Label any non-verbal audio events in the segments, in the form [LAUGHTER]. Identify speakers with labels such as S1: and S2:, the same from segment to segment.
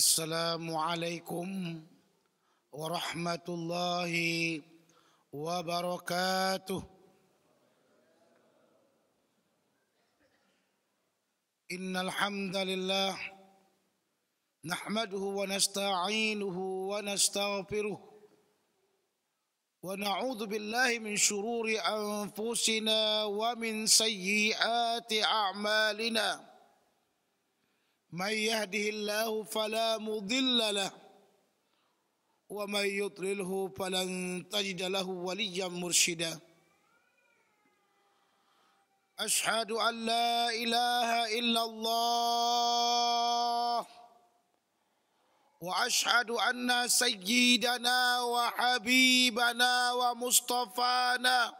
S1: السلام عليكم ورحمه الله وبركاته ان الحمد لله نحمده ونستعينه ونستغفره ونعوذ بالله من شرور انفسنا ومن سيئات اعمالنا من يهده الله فلا مضل له ومن يضلله فلن تجد له وليا مرشدا اشهد ان لا اله الا الله واشهد ان سيدنا وحبيبنا ومصطفانا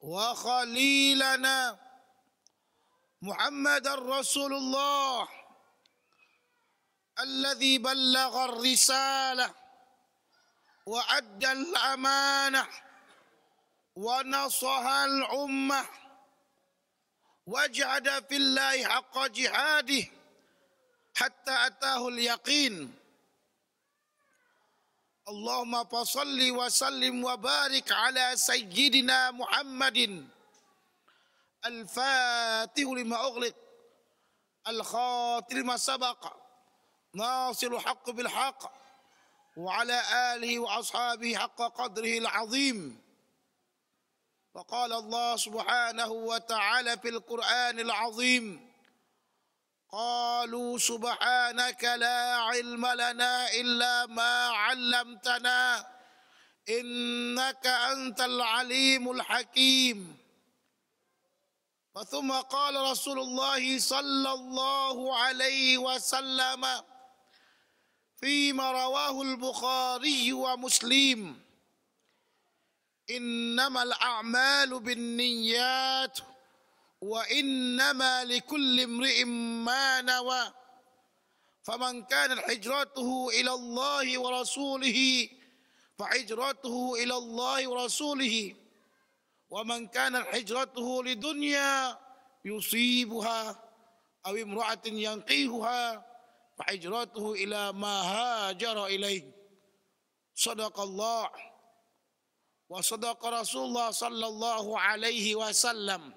S1: وخليلنا محمد رسول الله الذي بلغ الرسالة وأدى الأمانة ونصح الأمة وجهد في الله حق جهاده حتى أتاه اليقين اللهم فصل وسلم وبارك على سيدنا محمد الفاتح لما أغلق الخاطر لما سبق ناصر الحق بالحق وعلى آله وأصحابه حق قدره العظيم وقال الله سبحانه وتعالى في القرآن العظيم قالوا سبحانك لا علم لنا إلا ما علمتنا إنك أنت العليم الحكيم وثم قال رسول الله صلى الله عليه وسلم فيما رواه البخاري ومسلم انما الاعمال بالنيات وانما لكل امرئ ما نوى فمن كانت هجرته الى الله ورسوله فهجرته الى الله ورسوله wa man kana hijratuhu lidunya yusibuha aw imra'atin yanqihuha fa hijratuhu ila ma hajara ilaih sadaqallah wa sadaqa rasulullah sallallahu alaihi wasallam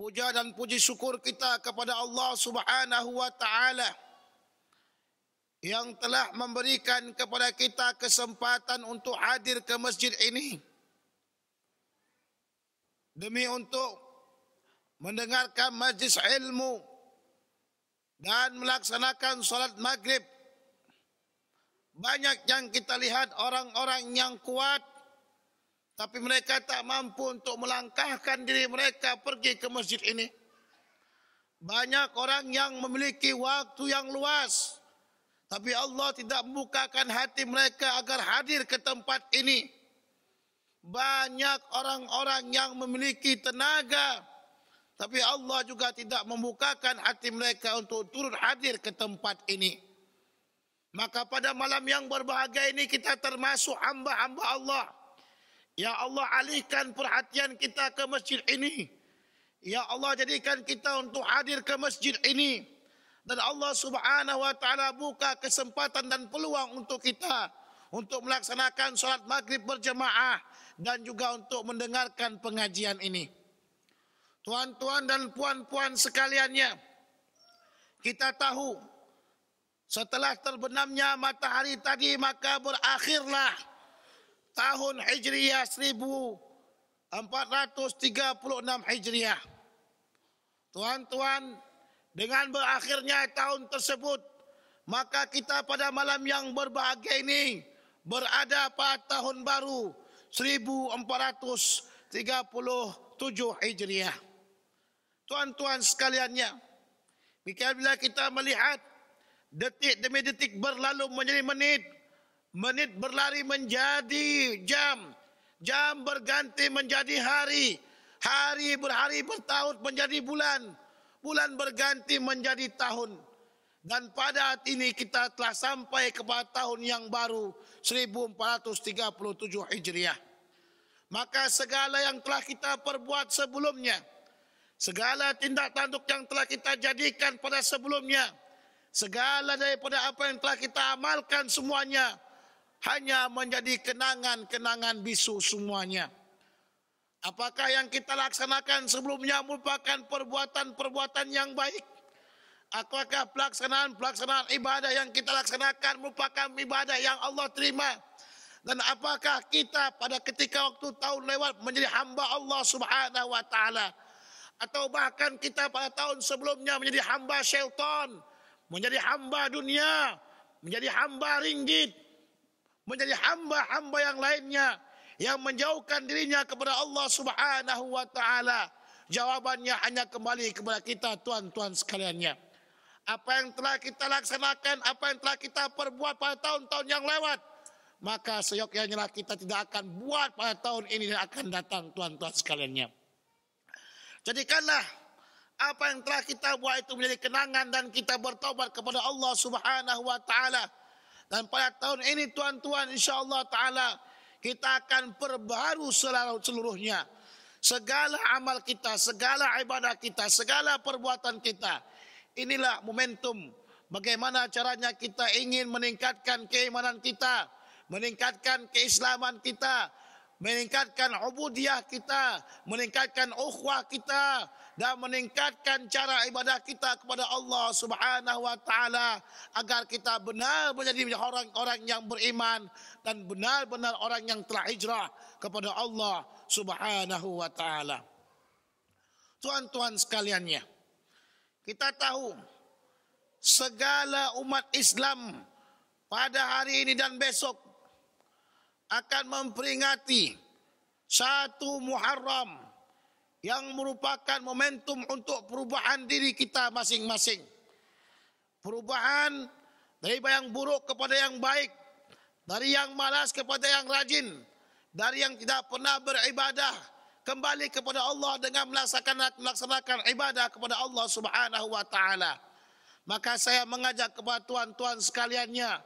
S1: puja dan puji syukur kita kepada Allah subhanahu wa ta'ala yang telah memberikan kepada kita kesempatan untuk hadir ke masjid ini demi untuk mendengarkan majlis ilmu dan melaksanakan solat maghrib. Banyak yang kita lihat orang-orang yang kuat tapi mereka tak mampu untuk melangkahkan diri mereka pergi ke masjid ini. Banyak orang yang memiliki waktu yang luas tapi Allah tidak membukakan hati mereka agar hadir ke tempat ini. Banyak orang-orang yang memiliki tenaga, tapi Allah juga tidak membukakan hati mereka untuk turut hadir ke tempat ini. Maka pada malam yang berbahagia ini kita termasuk hamba-hamba Allah. Ya Allah alihkan perhatian kita ke masjid ini. Ya Allah jadikan kita untuk hadir ke masjid ini. Dan Allah subhanahu wa ta'ala buka kesempatan dan peluang untuk kita. Untuk melaksanakan sholat maghrib berjemaah dan juga untuk mendengarkan pengajian ini. Tuan-tuan dan puan-puan sekaliannya, kita tahu setelah terbenamnya matahari tadi maka berakhirlah tahun Hijriah 1436 Hijriah. Tuan-tuan, dengan berakhirnya tahun tersebut, maka kita pada malam yang berbahagia ini berada pada tahun baru 1437 Hijriah. Tuan-tuan sekaliannya, bila kita melihat detik demi detik berlalu menjadi menit, menit berlari menjadi jam, jam berganti menjadi hari, hari berhari bertahun menjadi bulan, bulan berganti menjadi tahun. Dan pada saat ini kita telah sampai kepada tahun yang baru 1437 Hijriah. Maka segala yang telah kita perbuat sebelumnya, segala tindak tanduk yang telah kita jadikan pada sebelumnya, segala daripada apa yang telah kita amalkan semuanya hanya menjadi kenangan-kenangan bisu semuanya. Apakah yang kita laksanakan sebelumnya merupakan perbuatan-perbuatan yang baik? apakah pelaksanaan-pelaksanaan ibadah yang kita laksanakan merupakan ibadah yang Allah terima? Dan apakah kita pada ketika waktu tahun lewat menjadi hamba Allah subhanahu wa ta'ala? Atau bahkan kita pada tahun sebelumnya menjadi hamba Shelton, menjadi hamba dunia, menjadi hamba ringgit, menjadi hamba-hamba yang lainnya yang menjauhkan dirinya kepada Allah subhanahu wa ta'ala. Jawabannya hanya kembali kepada kita tuan-tuan sekaliannya. apa yang telah kita laksanakan, apa yang telah kita perbuat pada tahun-tahun yang lewat. Maka seyogyanya kita tidak akan buat pada tahun ini dan akan datang tuan-tuan sekaliannya. Jadikanlah apa yang telah kita buat itu menjadi kenangan dan kita bertobat kepada Allah Subhanahu wa taala. Dan pada tahun ini tuan-tuan insyaallah taala kita akan perbaru seluruhnya. Segala amal kita, segala ibadah kita, segala perbuatan kita Inilah momentum bagaimana caranya kita ingin meningkatkan keimanan kita, meningkatkan keislaman kita, meningkatkan ubudiah kita, meningkatkan ukhwah kita dan meningkatkan cara ibadah kita kepada Allah Subhanahu wa taala agar kita benar menjadi orang-orang yang beriman dan benar-benar orang yang telah hijrah kepada Allah Subhanahu wa taala. Tuan-tuan sekaliannya, Kita tahu segala umat Islam pada hari ini dan besok akan memperingati satu Muharram yang merupakan momentum untuk perubahan diri kita masing-masing. Perubahan dari yang buruk kepada yang baik, dari yang malas kepada yang rajin, dari yang tidak pernah beribadah kembali kepada Allah dengan melaksanakan, melaksanakan ibadah kepada Allah Subhanahu wa taala. Maka saya mengajak kepada tuan-tuan sekaliannya,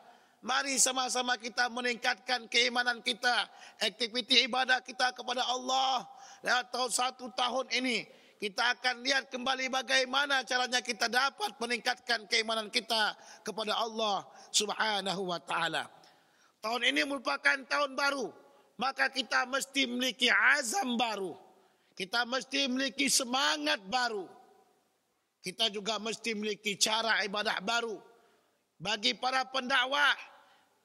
S1: mari sama-sama kita meningkatkan keimanan kita, aktiviti ibadah kita kepada Allah. Lewat tahun satu tahun ini, kita akan lihat kembali bagaimana caranya kita dapat meningkatkan keimanan kita kepada Allah Subhanahu wa taala. Tahun ini merupakan tahun baru, maka kita mesti memiliki azam baru. Kita mesti memiliki semangat baru. Kita juga mesti memiliki cara ibadah baru. Bagi para pendakwah,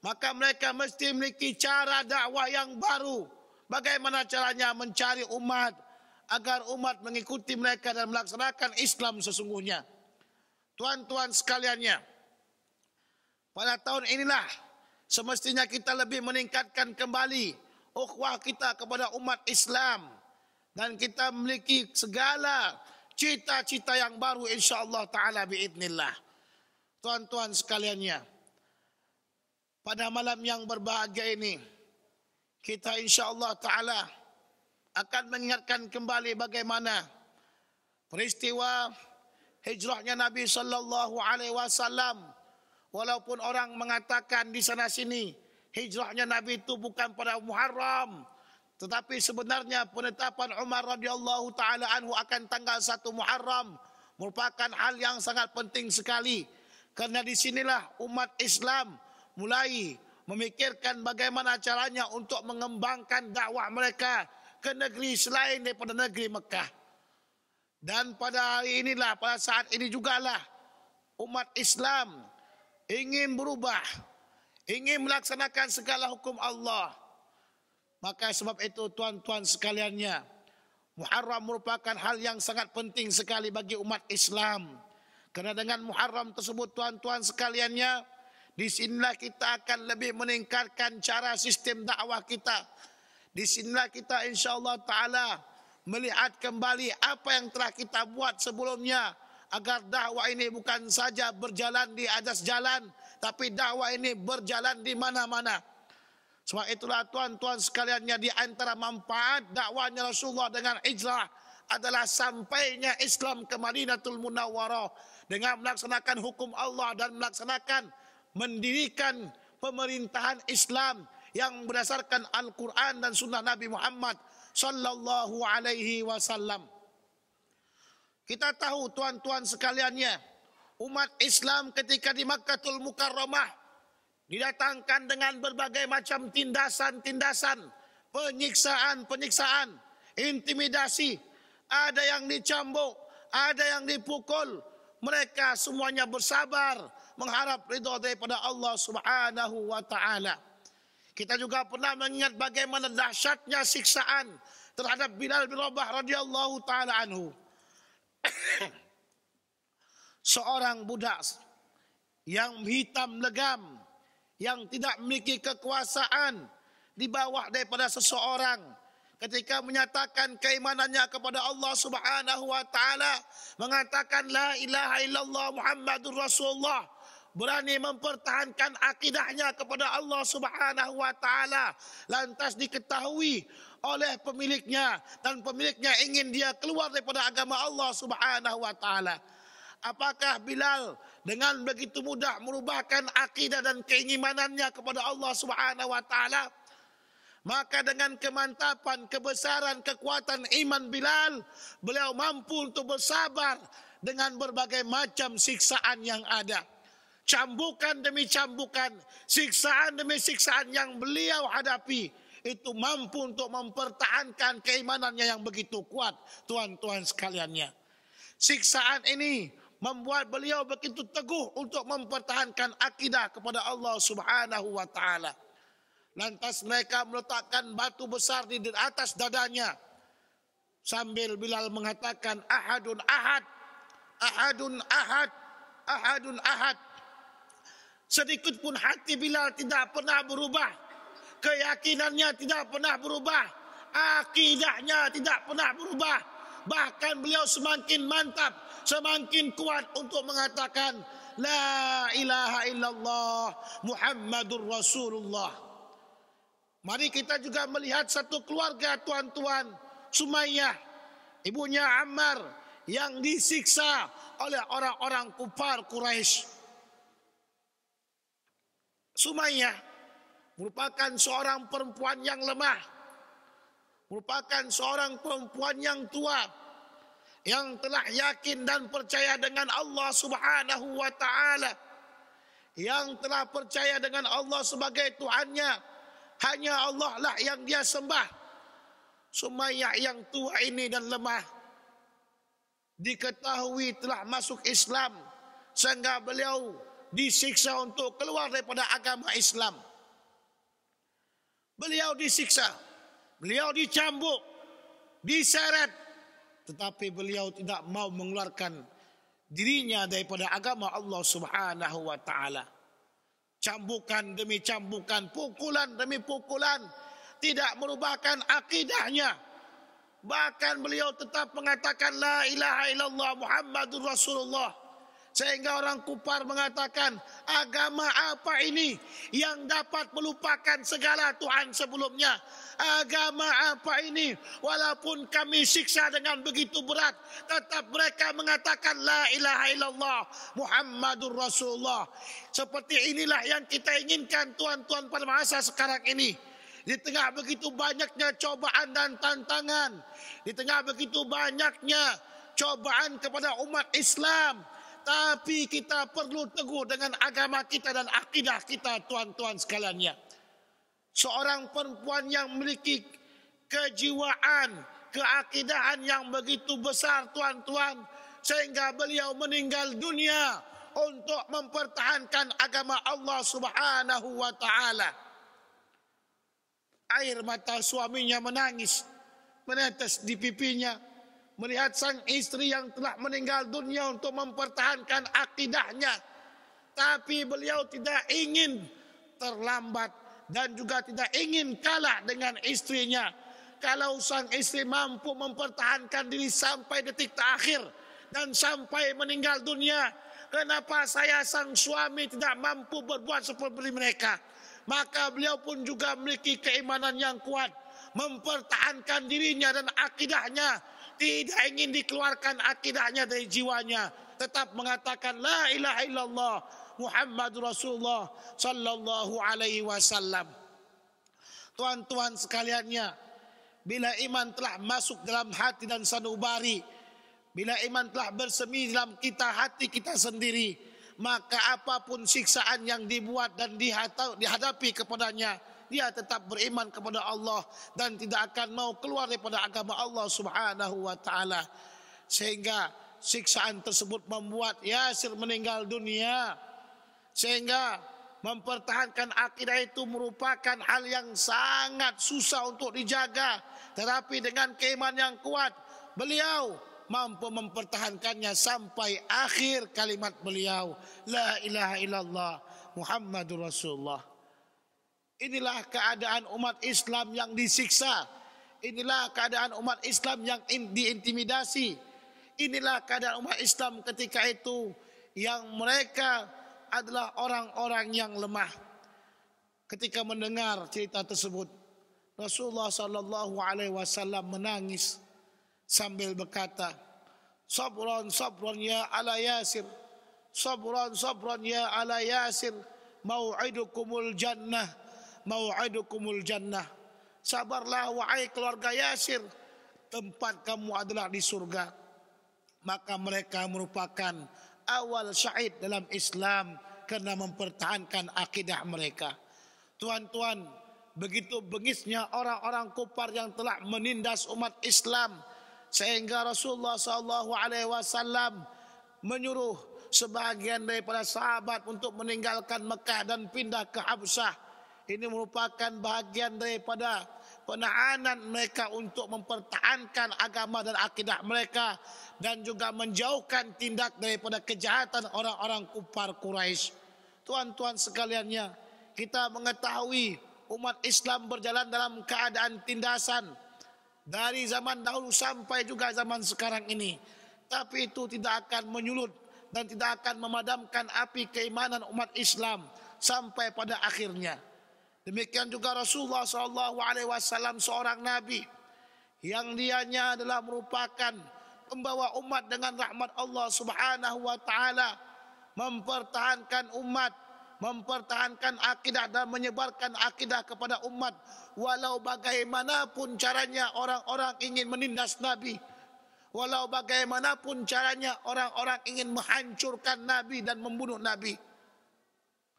S1: maka mereka mesti memiliki cara dakwah yang baru. Bagaimana caranya mencari umat agar umat mengikuti mereka dan melaksanakan Islam sesungguhnya. Tuan-tuan sekaliannya, pada tahun inilah semestinya kita lebih meningkatkan kembali ukhwah kita kepada umat Islam dan kita memiliki segala cita-cita yang baru insyaallah taala biidznillah. Tuan-tuan sekaliannya, pada malam yang berbahagia ini kita insyaallah taala akan mengingatkan kembali bagaimana peristiwa hijrahnya Nabi sallallahu alaihi wasallam walaupun orang mengatakan di sana sini hijrahnya Nabi itu bukan pada Muharram. Tetapi sebenarnya penetapan Umar radhiyallahu taala anhu akan tanggal 1 Muharram merupakan hal yang sangat penting sekali. Karena di sinilah umat Islam mulai memikirkan bagaimana caranya untuk mengembangkan dakwah mereka ke negeri selain daripada negeri Mekah. Dan pada hari inilah, pada saat ini jugalah umat Islam ingin berubah ingin melaksanakan segala hukum Allah. Maka sebab itu tuan-tuan sekaliannya, Muharram merupakan hal yang sangat penting sekali bagi umat Islam. Kerana dengan Muharram tersebut tuan-tuan sekaliannya, di sinilah kita akan lebih meningkatkan cara sistem dakwah kita. Di sinilah kita insyaAllah ta'ala melihat kembali apa yang telah kita buat sebelumnya. Agar dakwah ini bukan saja berjalan di atas jalan, tapi dakwah ini berjalan di mana-mana. Sebab itulah tuan-tuan sekaliannya di antara manfaat dakwahnya Rasulullah dengan hijrah adalah sampainya Islam ke Madinatul Munawwarah dengan melaksanakan hukum Allah dan melaksanakan mendirikan pemerintahan Islam yang berdasarkan Al-Quran dan Sunnah Nabi Muhammad sallallahu alaihi wasallam. Kita tahu tuan-tuan sekaliannya, umat Islam ketika di Makkahul Mukarramah didatangkan dengan berbagai macam tindasan-tindasan, penyiksaan-penyiksaan, intimidasi. Ada yang dicambuk, ada yang dipukul. Mereka semuanya bersabar mengharap ridho daripada Allah Subhanahu wa taala. Kita juga pernah mengingat bagaimana dahsyatnya siksaan terhadap Bilal bin Rabah radhiyallahu taala anhu seorang budak yang hitam legam yang tidak memiliki kekuasaan di bawah daripada seseorang ketika menyatakan keimanannya kepada Allah Subhanahu wa taala mengatakan la ilaha illallah muhammadur rasulullah berani mempertahankan akidahnya kepada Allah Subhanahu wa taala lantas diketahui oleh pemiliknya dan pemiliknya ingin dia keluar daripada agama Allah Subhanahu wa taala Apakah Bilal dengan begitu mudah merubahkan akidah dan keimanannya kepada Allah Subhanahu wa taala? Maka dengan kemantapan, kebesaran, kekuatan iman Bilal, beliau mampu untuk bersabar dengan berbagai macam siksaan yang ada. Cambukan demi cambukan, siksaan demi siksaan yang beliau hadapi itu mampu untuk mempertahankan keimanannya yang begitu kuat, tuan-tuan sekaliannya. Siksaan ini membuat beliau begitu teguh untuk mempertahankan akidah kepada Allah Subhanahu wa taala. Lantas mereka meletakkan batu besar di atas dadanya sambil Bilal mengatakan ahadun ahad ahadun ahad ahadun ahad sedikit pun hati Bilal tidak pernah berubah keyakinannya tidak pernah berubah akidahnya tidak pernah berubah Bahkan beliau semakin mantap, semakin kuat untuk mengatakan La ilaha illallah Muhammadur Rasulullah. Mari kita juga melihat satu keluarga tuan-tuan Sumayyah, ibunya Ammar yang disiksa oleh orang-orang kufar Quraisy. Sumayyah merupakan seorang perempuan yang lemah merupakan seorang perempuan yang tua yang telah yakin dan percaya dengan Allah Subhanahu wa taala yang telah percaya dengan Allah sebagai Tuannya hanya Allah lah yang dia sembah Sumayyah yang tua ini dan lemah diketahui telah masuk Islam sehingga beliau disiksa untuk keluar daripada agama Islam beliau disiksa beliau dicambuk, diseret, tetapi beliau tidak mau mengeluarkan dirinya daripada agama Allah Subhanahu wa taala. Cambukan demi cambukan, pukulan demi pukulan tidak merubahkan akidahnya. Bahkan beliau tetap mengatakan la ilaha illallah Muhammadur Rasulullah. Sehingga orang kupar mengatakan agama apa ini yang dapat melupakan segala Tuhan sebelumnya. Agama apa ini walaupun kami siksa dengan begitu berat. Tetap mereka mengatakan la ilaha illallah Muhammadur Rasulullah. Seperti inilah yang kita inginkan tuan-tuan pada masa sekarang ini. Di tengah begitu banyaknya cobaan dan tantangan. Di tengah begitu banyaknya cobaan kepada umat Islam tapi kita perlu teguh dengan agama kita dan akidah kita tuan-tuan sekaliannya. Seorang perempuan yang memiliki kejiwaan, keakidahan yang begitu besar tuan-tuan sehingga beliau meninggal dunia untuk mempertahankan agama Allah Subhanahu wa taala. Air mata suaminya menangis menetes di pipinya melihat sang istri yang telah meninggal dunia untuk mempertahankan akidahnya. Tapi beliau tidak ingin terlambat dan juga tidak ingin kalah dengan istrinya. Kalau sang istri mampu mempertahankan diri sampai detik terakhir dan sampai meninggal dunia, kenapa saya sang suami tidak mampu berbuat seperti mereka? Maka beliau pun juga memiliki keimanan yang kuat, mempertahankan dirinya dan akidahnya tidak ingin dikeluarkan akidahnya dari jiwanya tetap mengatakan la ilaha illallah Muhammad Rasulullah sallallahu alaihi wasallam tuan-tuan sekaliannya bila iman telah masuk dalam hati dan sanubari bila iman telah bersemi dalam kita hati kita sendiri maka apapun siksaan yang dibuat dan dihadapi kepadanya dia tetap beriman kepada Allah dan tidak akan mau keluar daripada agama Allah Subhanahu wa taala sehingga siksaan tersebut membuat Yasir meninggal dunia sehingga mempertahankan akidah itu merupakan hal yang sangat susah untuk dijaga tetapi dengan keimanan yang kuat beliau mampu mempertahankannya sampai akhir kalimat beliau la ilaha illallah Muhammadur Rasulullah. Inilah keadaan umat Islam yang disiksa. Inilah keadaan umat Islam yang in, diintimidasi. Inilah keadaan umat Islam ketika itu yang mereka adalah orang-orang yang lemah. Ketika mendengar cerita tersebut, Rasulullah Shallallahu alaihi wasallam menangis sambil berkata, "Sabran sabran ya ala Yasir. Sabran sabran ya ala Yasir. Mau'idukumul jannah." mau'adukumul jannah. Sabarlah wahai keluarga Yasir, tempat kamu adalah di surga. Maka mereka merupakan awal syahid dalam Islam kerana mempertahankan akidah mereka. Tuan-tuan, begitu bengisnya orang-orang kupar yang telah menindas umat Islam sehingga Rasulullah sallallahu alaihi wasallam menyuruh sebahagian daripada sahabat untuk meninggalkan Mekah dan pindah ke Habsyah ini merupakan bahagian daripada penahanan mereka untuk mempertahankan agama dan akidah mereka dan juga menjauhkan tindak daripada kejahatan orang-orang kufar Quraisy. Tuan-tuan sekaliannya, kita mengetahui umat Islam berjalan dalam keadaan tindasan dari zaman dahulu sampai juga zaman sekarang ini. Tapi itu tidak akan menyulut dan tidak akan memadamkan api keimanan umat Islam sampai pada akhirnya. Demikian juga Rasulullah SAW seorang nabi yang dianya adalah merupakan pembawa umat dengan rahmat Allah Subhanahu wa taala mempertahankan umat mempertahankan akidah dan menyebarkan akidah kepada umat walau bagaimanapun caranya orang-orang ingin menindas nabi walau bagaimanapun caranya orang-orang ingin menghancurkan nabi dan membunuh nabi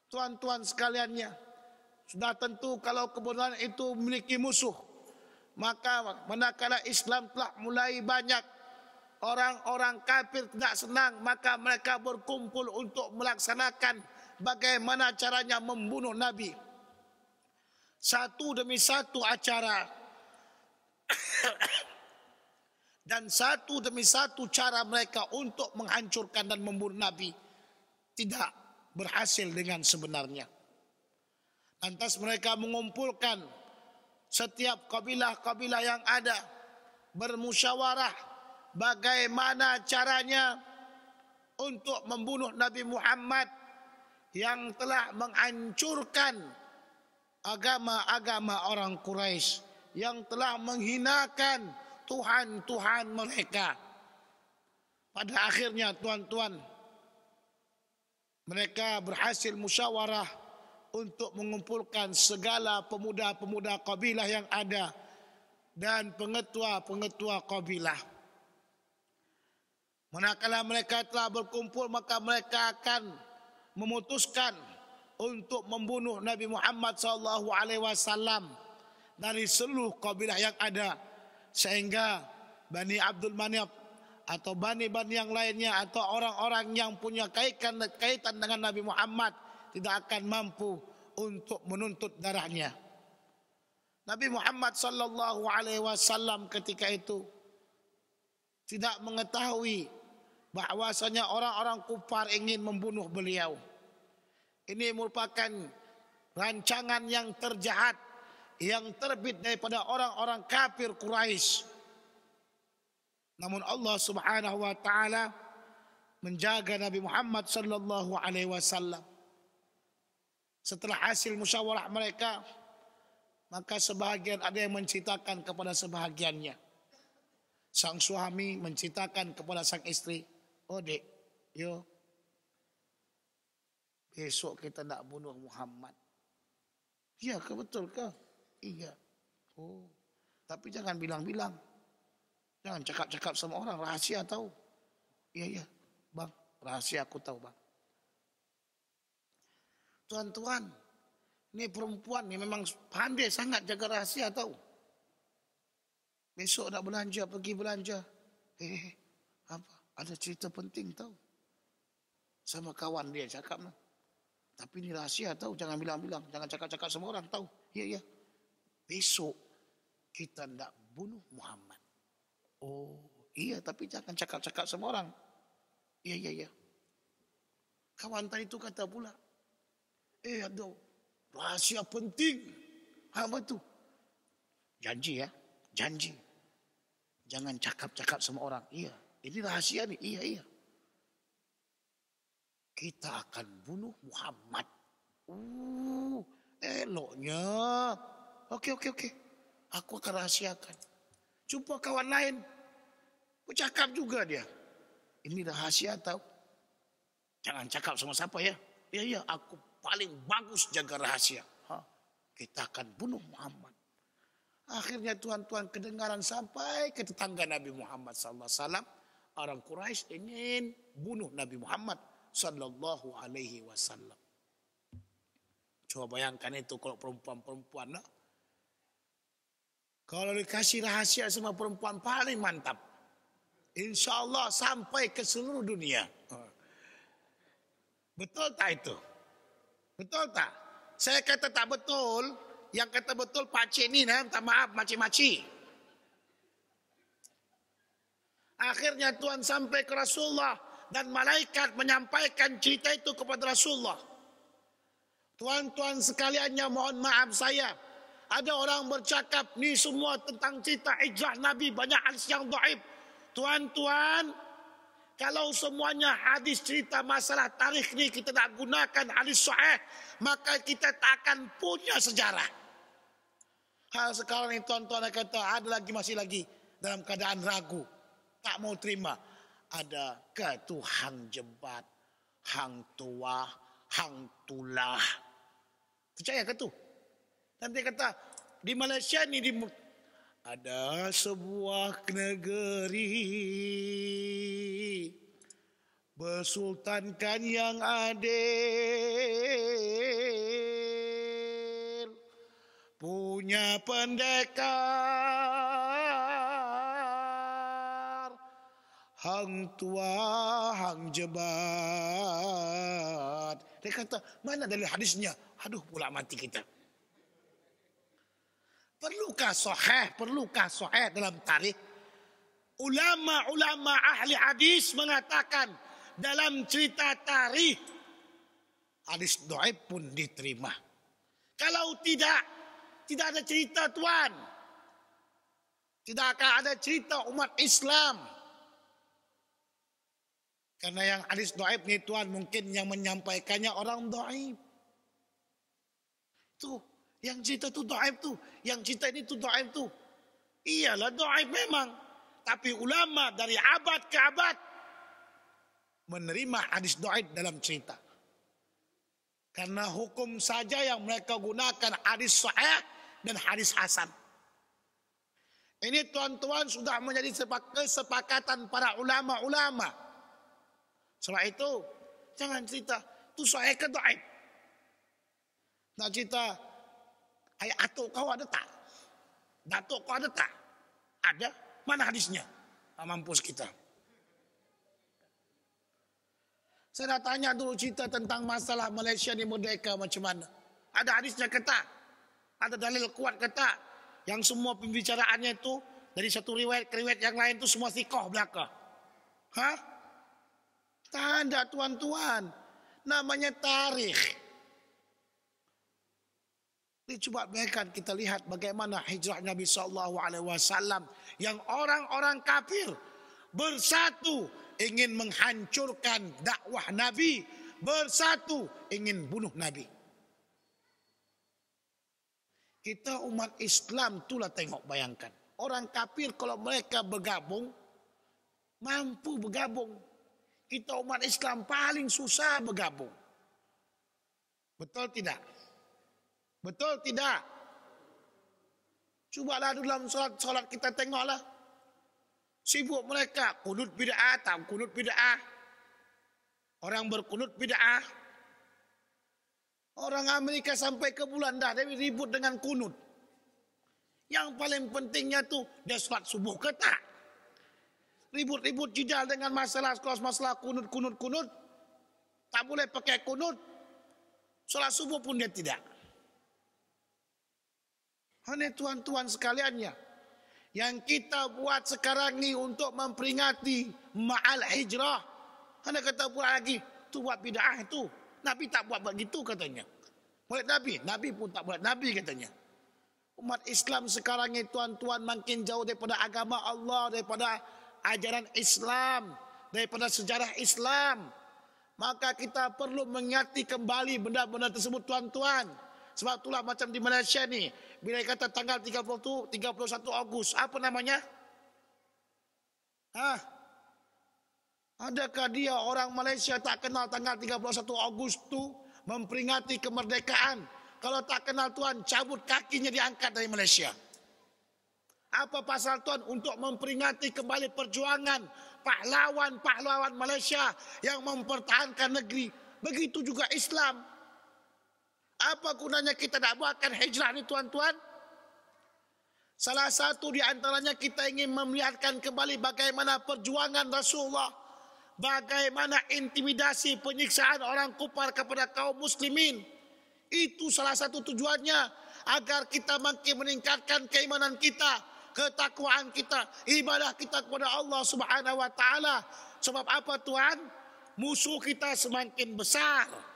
S1: tuan-tuan sekaliannya sudah tentu kalau kebenaran itu memiliki musuh. Maka manakala Islam telah mulai banyak orang-orang kafir tidak senang maka mereka berkumpul untuk melaksanakan bagaimana caranya membunuh Nabi. Satu demi satu acara [COUGHS] dan satu demi satu cara mereka untuk menghancurkan dan membunuh Nabi tidak berhasil dengan sebenarnya. Lantas mereka mengumpulkan setiap kabilah-kabilah yang ada bermusyawarah bagaimana caranya untuk membunuh Nabi Muhammad yang telah menghancurkan agama-agama orang Quraisy yang telah menghinakan Tuhan-Tuhan mereka. Pada akhirnya tuan-tuan mereka berhasil musyawarah untuk mengumpulkan segala pemuda-pemuda kabilah yang ada dan pengetua-pengetua kabilah. Manakala mereka telah berkumpul maka mereka akan memutuskan untuk membunuh Nabi Muhammad sallallahu alaihi wasallam dari seluruh kabilah yang ada sehingga Bani Abdul Manaf atau bani-bani yang lainnya atau orang-orang yang punya kaitan kaitan dengan Nabi Muhammad tidak akan mampu untuk menuntut darahnya. Nabi Muhammad sallallahu alaihi wasallam ketika itu tidak mengetahui bahwasanya orang-orang kufar ingin membunuh beliau. Ini merupakan rancangan yang terjahat yang terbit daripada orang-orang kafir Quraisy. Namun Allah Subhanahu wa taala menjaga Nabi Muhammad sallallahu alaihi wasallam. Setelah hasil musyawarah mereka, maka sebahagian ada yang menceritakan kepada sebahagiannya. Sang suami menceritakan kepada sang istri, oh dek, yo, besok kita nak bunuh Muhammad. iya ke betul ke? Iya. Oh, tapi jangan bilang-bilang. Jangan cakap-cakap sama orang, rahasia tahu. Iya, iya. Bang, rahasia aku tahu, Bang. Tuan-tuan, ini perempuan ni memang pandai sangat jaga rahsia tahu. Besok nak belanja, pergi belanja. Eh, apa? Ada cerita penting tahu. Sama kawan dia cakap. Tapi ini rahsia tahu, jangan bilang-bilang. Jangan cakap-cakap semua orang tahu. Ya, ya. Besok kita nak bunuh Muhammad. Oh, iya tapi jangan cakap-cakap semua orang. Ya, ya, ya. Kawan tadi itu kata pula, Eh ada rahasia penting. Apa tuh? Janji ya, janji. Jangan cakap-cakap sama orang. Iya, ini rahasia nih. Iya, iya. Kita akan bunuh Muhammad. Uh, eloknya. Oke, oke, oke. Aku akan rahasiakan. Jumpa kawan lain. cakap juga dia. Ini rahasia tau Jangan cakap sama siapa ya. Iya, iya, aku paling bagus jaga rahasia. Hah? Kita akan bunuh Muhammad. Akhirnya Tuhan-Tuhan kedengaran sampai ke tetangga Nabi Muhammad SAW. Orang Quraisy ingin bunuh Nabi Muhammad Sallallahu Alaihi Wasallam. Coba bayangkan itu kalau perempuan-perempuan. Nah. Kalau dikasih rahasia sama perempuan paling mantap. Insya Allah sampai ke seluruh dunia. Betul tak itu? Betul tak? Saya kata tak betul. Yang kata betul pakcik ni nak minta maaf maci-maci. Akhirnya Tuhan sampai ke Rasulullah dan malaikat menyampaikan cerita itu kepada Rasulullah. Tuan-tuan sekaliannya mohon maaf saya. Ada orang bercakap ni semua tentang cerita hijrah Nabi banyak hadis yang doib. Tuan-tuan kalau semuanya hadis cerita masalah tarikh ni kita tak gunakan hadis sahih, maka kita tak akan punya sejarah. Hal sekarang ni tuan-tuan kata ada lagi masih lagi dalam keadaan ragu, tak mau terima. Ada ke hang jebat, hang tua, hang tulah. Percaya ke tu? Nanti kata di Malaysia ni di ada sebuah negeri bersultankan yang adil punya pendekar hang tua hang jebat dia kata mana dalil hadisnya aduh pula mati kita Perlukah soheh, perlukah soheh dalam tarikh? Ulama-ulama ahli hadis mengatakan dalam cerita tarikh hadis doib pun diterima. Kalau tidak, tidak ada cerita Tuhan. Tidak akan ada cerita umat Islam. Karena yang hadis doib ini Tuhan mungkin yang menyampaikannya orang doib. Tuh yang cinta itu doaib tuh. Yang cinta ini itu doaib tuh. Iyalah doaib memang. Tapi ulama dari abad ke abad. Menerima hadis doaib dalam cerita. Karena hukum saja yang mereka gunakan hadis sahih dan hadis hasan. Ini tuan-tuan sudah menjadi kesepakatan para ulama-ulama. Setelah itu, jangan cerita. Itu sahih ke doaib. Nah cerita Kayak atuk kau ada tak? Datuk kau ada tak? Ada. Mana hadisnya? Nah, mampus kita. Saya dah tanya dulu cerita tentang masalah Malaysia ni merdeka macam mana. Ada hadisnya ke tak? Ada dalil kuat ke tak? Yang semua pembicaraannya itu dari satu riwayat ke riwayat yang lain itu semua sikoh belaka. Hah? Tanda tuan-tuan. Namanya tarikh. Ini coba mereka kita lihat bagaimana hijrah Nabi Shallallahu Alaihi Wasallam yang orang-orang kafir bersatu ingin menghancurkan dakwah Nabi, bersatu ingin bunuh Nabi. Kita umat Islam itulah tengok bayangkan. Orang kafir kalau mereka bergabung, mampu bergabung. Kita umat Islam paling susah bergabung. Betul tidak? Betul tidak? Cobalah dalam sholat-sholat kita tengoklah. Sibuk mereka kunut bid'ah, tak kunut bid'ah. Orang berkunut bid'ah. Orang Amerika sampai ke bulan dah tapi ribut dengan kunut. Yang paling pentingnya tuh dia sholat subuh ke tak? Ribut-ribut jidal dengan masalah kelas masalah kunut kunut kunut. Tak boleh pakai kunut. Sholat subuh pun dia tidak. Hanya tuan-tuan sekaliannya. Yang kita buat sekarang ni untuk memperingati ma'al hijrah. Hanya kata pula lagi, tu buat bid'ah tu. Nabi tak buat begitu katanya. Buat Nabi, Nabi pun tak buat Nabi katanya. Umat Islam sekarang ni tuan-tuan makin jauh daripada agama Allah, daripada ajaran Islam, daripada sejarah Islam. Maka kita perlu mengingati kembali benda-benda tersebut tuan-tuan. Sebab itulah macam di Malaysia ni. Bila kata tanggal 30 tu, 31 Ogos. Apa namanya? Ha? Adakah dia orang Malaysia tak kenal tanggal 31 Ogos tu memperingati kemerdekaan? Kalau tak kenal Tuhan, cabut kakinya diangkat dari Malaysia. Apa pasal Tuhan untuk memperingati kembali perjuangan pahlawan-pahlawan Malaysia yang mempertahankan negeri. Begitu juga Islam. Apa gunanya kita dakwakan hijrah ni tuan-tuan? Salah satu di antaranya kita ingin memlihatkan kembali bagaimana perjuangan Rasulullah. Bagaimana intimidasi penyiksaan orang kupar kepada kaum muslimin. Itu salah satu tujuannya. Agar kita makin meningkatkan keimanan kita. Ketakwaan kita. Ibadah kita kepada Allah subhanahu wa ta'ala. Sebab apa tuan? Musuh kita semakin Besar.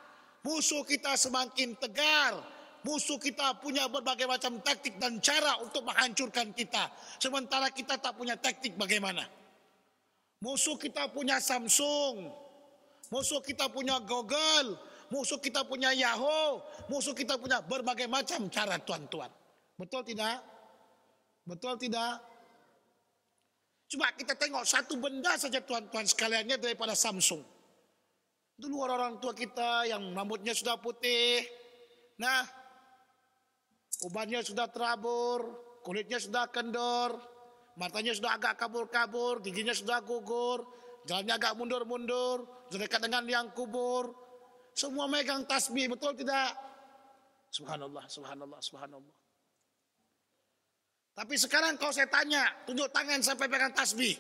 S1: Musuh kita semakin tegar. Musuh kita punya berbagai macam taktik dan cara untuk menghancurkan kita. Sementara kita tak punya taktik bagaimana. Musuh kita punya Samsung. Musuh kita punya Google. Musuh kita punya Yahoo. Musuh kita punya berbagai macam cara tuan-tuan. Betul tidak? Betul tidak? Cuma kita tengok satu benda saja tuan-tuan sekaliannya daripada Samsung. Dulu orang-orang tua kita yang rambutnya sudah putih. Nah, ubannya sudah terabur, kulitnya sudah kendor, matanya sudah agak kabur-kabur, giginya sudah gugur, jalannya agak mundur-mundur, dekat dengan yang kubur. Semua megang tasbih, betul tidak? Subhanallah, subhanallah, subhanallah. Tapi sekarang kalau saya tanya, tunjuk tangan sampai pegang tasbih.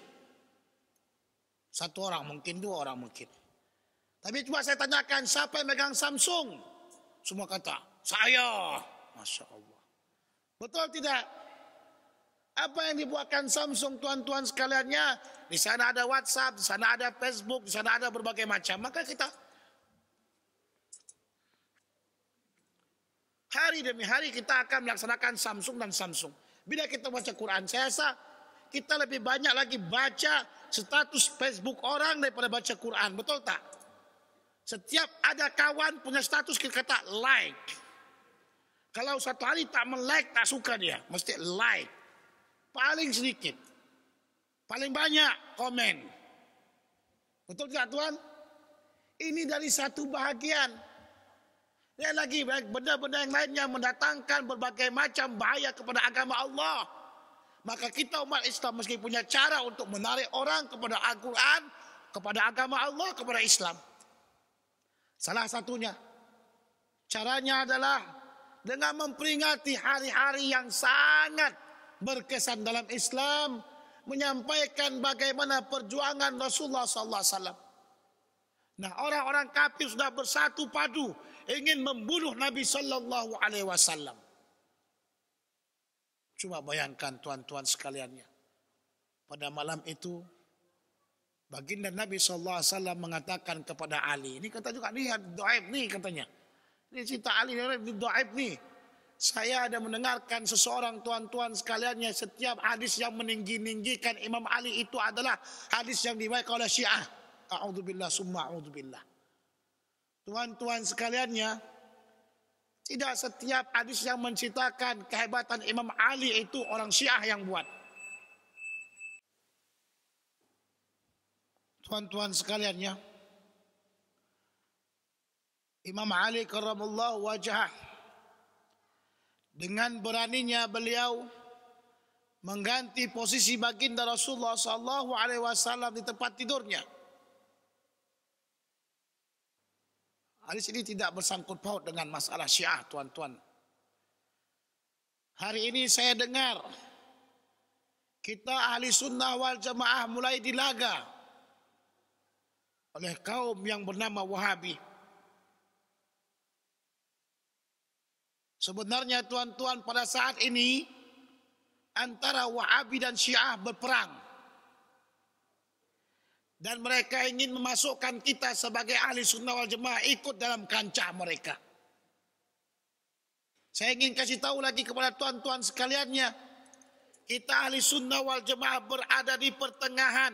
S1: Satu orang mungkin, dua orang mungkin. Tapi cuma saya tanyakan siapa yang megang Samsung? Semua kata, saya. Masya Allah. Betul tidak? Apa yang dibuatkan Samsung tuan-tuan sekaliannya? Di sana ada WhatsApp, di sana ada Facebook, di sana ada berbagai macam. Maka kita hari demi hari kita akan melaksanakan Samsung dan Samsung. Bila kita baca Quran, saya rasa kita lebih banyak lagi baca status Facebook orang daripada baca Quran. Betul tak? Setiap ada kawan punya status kita kata like. Kalau satu hari tak melek tak suka dia, mesti like. Paling sedikit. Paling banyak komen. Betul tidak Tuhan? Ini dari satu bahagian. Dan lagi benda-benda yang lainnya mendatangkan berbagai macam bahaya kepada agama Allah. Maka kita umat Islam meski punya cara untuk menarik orang kepada Al-Quran, kepada agama Allah, kepada Islam. Salah satunya caranya adalah dengan memperingati hari-hari yang sangat berkesan dalam Islam, menyampaikan bagaimana perjuangan Rasulullah sallallahu alaihi wasallam. Nah, orang-orang kafir sudah bersatu padu ingin membunuh Nabi sallallahu alaihi wasallam. Cuma bayangkan tuan-tuan sekaliannya. Pada malam itu Baginda Nabi Alaihi Wasallam mengatakan kepada Ali, ini kata juga lihat doaib nih katanya. Ini cerita Ali di doaib nih. Saya ada mendengarkan seseorang tuan-tuan sekalian yang setiap hadis yang meninggi-ninggikan Imam Ali itu adalah hadis yang dibaik oleh Syiah. A'udzubillah summa a'udzubillah. Tuan-tuan sekaliannya, tidak setiap hadis yang menceritakan kehebatan Imam Ali itu orang Syiah yang buat. Tuan-tuan sekaliannya. Imam Ali karamullah wajah dengan beraninya beliau mengganti posisi baginda Rasulullah sallallahu alaihi wasallam di tempat tidurnya. Hari ini tidak bersangkut paut dengan masalah Syiah, tuan-tuan. Hari ini saya dengar kita ahli sunnah wal jamaah mulai dilaga oleh kaum yang bernama Wahabi. Sebenarnya tuan-tuan pada saat ini antara Wahabi dan Syiah berperang. Dan mereka ingin memasukkan kita sebagai ahli sunnah wal jemaah ikut dalam kancah mereka. Saya ingin kasih tahu lagi kepada tuan-tuan sekaliannya. Kita ahli sunnah wal jemaah berada di pertengahan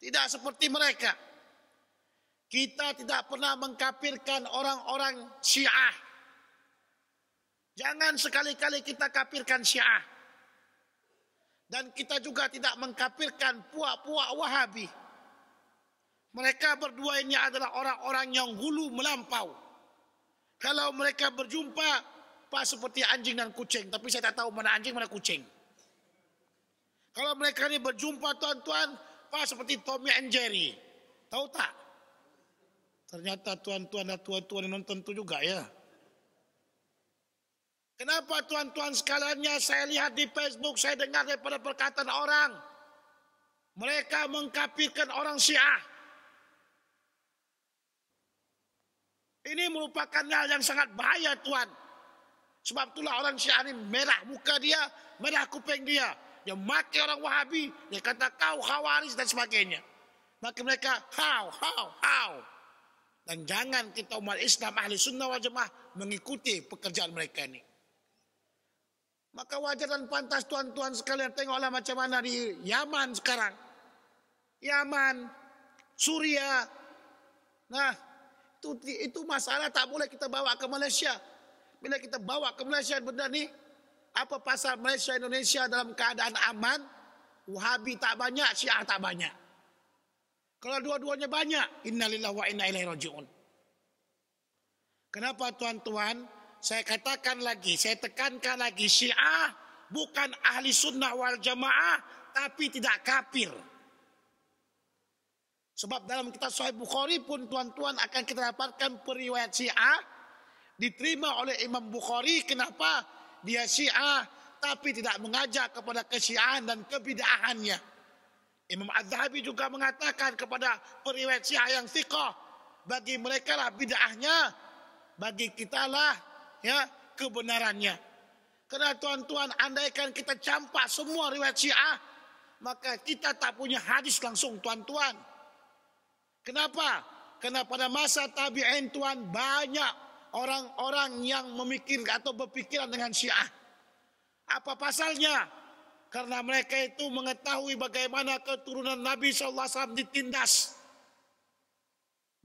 S1: tidak seperti mereka. Kita tidak pernah mengkapirkan orang-orang Syiah. Jangan sekali-kali kita kapirkan Syiah. Dan kita juga tidak mengkapirkan puak-puak Wahabi. Mereka berdua ini adalah orang-orang yang hulu melampau. Kalau mereka berjumpa, pas seperti anjing dan kucing. Tapi saya tak tahu mana anjing, mana kucing. Kalau mereka ini berjumpa tuan-tuan, apa seperti Tommy and Jerry. Tahu tak? Ternyata tuan-tuan dan tuan-tuan nonton itu juga ya. Kenapa tuan-tuan sekaliannya saya lihat di Facebook, saya dengar daripada perkataan orang. Mereka mengkapirkan orang syiah. Ini merupakan hal yang sangat bahaya tuan. Sebab itulah orang syiah ini merah muka dia, merah kuping dia. yang maki orang wahabi, yang kata kau khawaris dan sebagainya. Maka mereka, how, how, how. Dan jangan kita umat Islam, ahli sunnah wal jemaah mengikuti pekerjaan mereka ini. Maka wajar dan pantas tuan-tuan sekalian tengoklah macam mana di Yaman sekarang. Yaman, Suria. Nah, itu, itu masalah tak boleh kita bawa ke Malaysia. Bila kita bawa ke Malaysia benda ni, apa pasar Malaysia Indonesia dalam keadaan aman? Wahabi tak banyak, Syiah tak banyak. Kalau dua-duanya banyak, innalillahi wa inna ilaihi rajiun. Kenapa tuan-tuan? Saya katakan lagi, saya tekankan lagi, Syiah bukan ahli sunnah wal jamaah, tapi tidak kafir. Sebab dalam kitab Sahih Bukhari pun tuan-tuan akan kita dapatkan periwayat Syiah diterima oleh Imam Bukhari. Kenapa? dia syiah tapi tidak mengajak kepada kesyiahan dan kebidahannya. Imam Az-Zahabi juga mengatakan kepada periwayat syiah yang sikoh, bagi mereka lah bidahnya, bagi kita lah ya, kebenarannya. Karena tuan-tuan, andaikan kita campak semua riwayat syiah, maka kita tak punya hadis langsung tuan-tuan. Kenapa? Karena pada masa tabi'in tuan banyak orang-orang yang memikir atau berpikiran dengan Syiah. Apa pasalnya? Karena mereka itu mengetahui bagaimana keturunan Nabi SAW ditindas.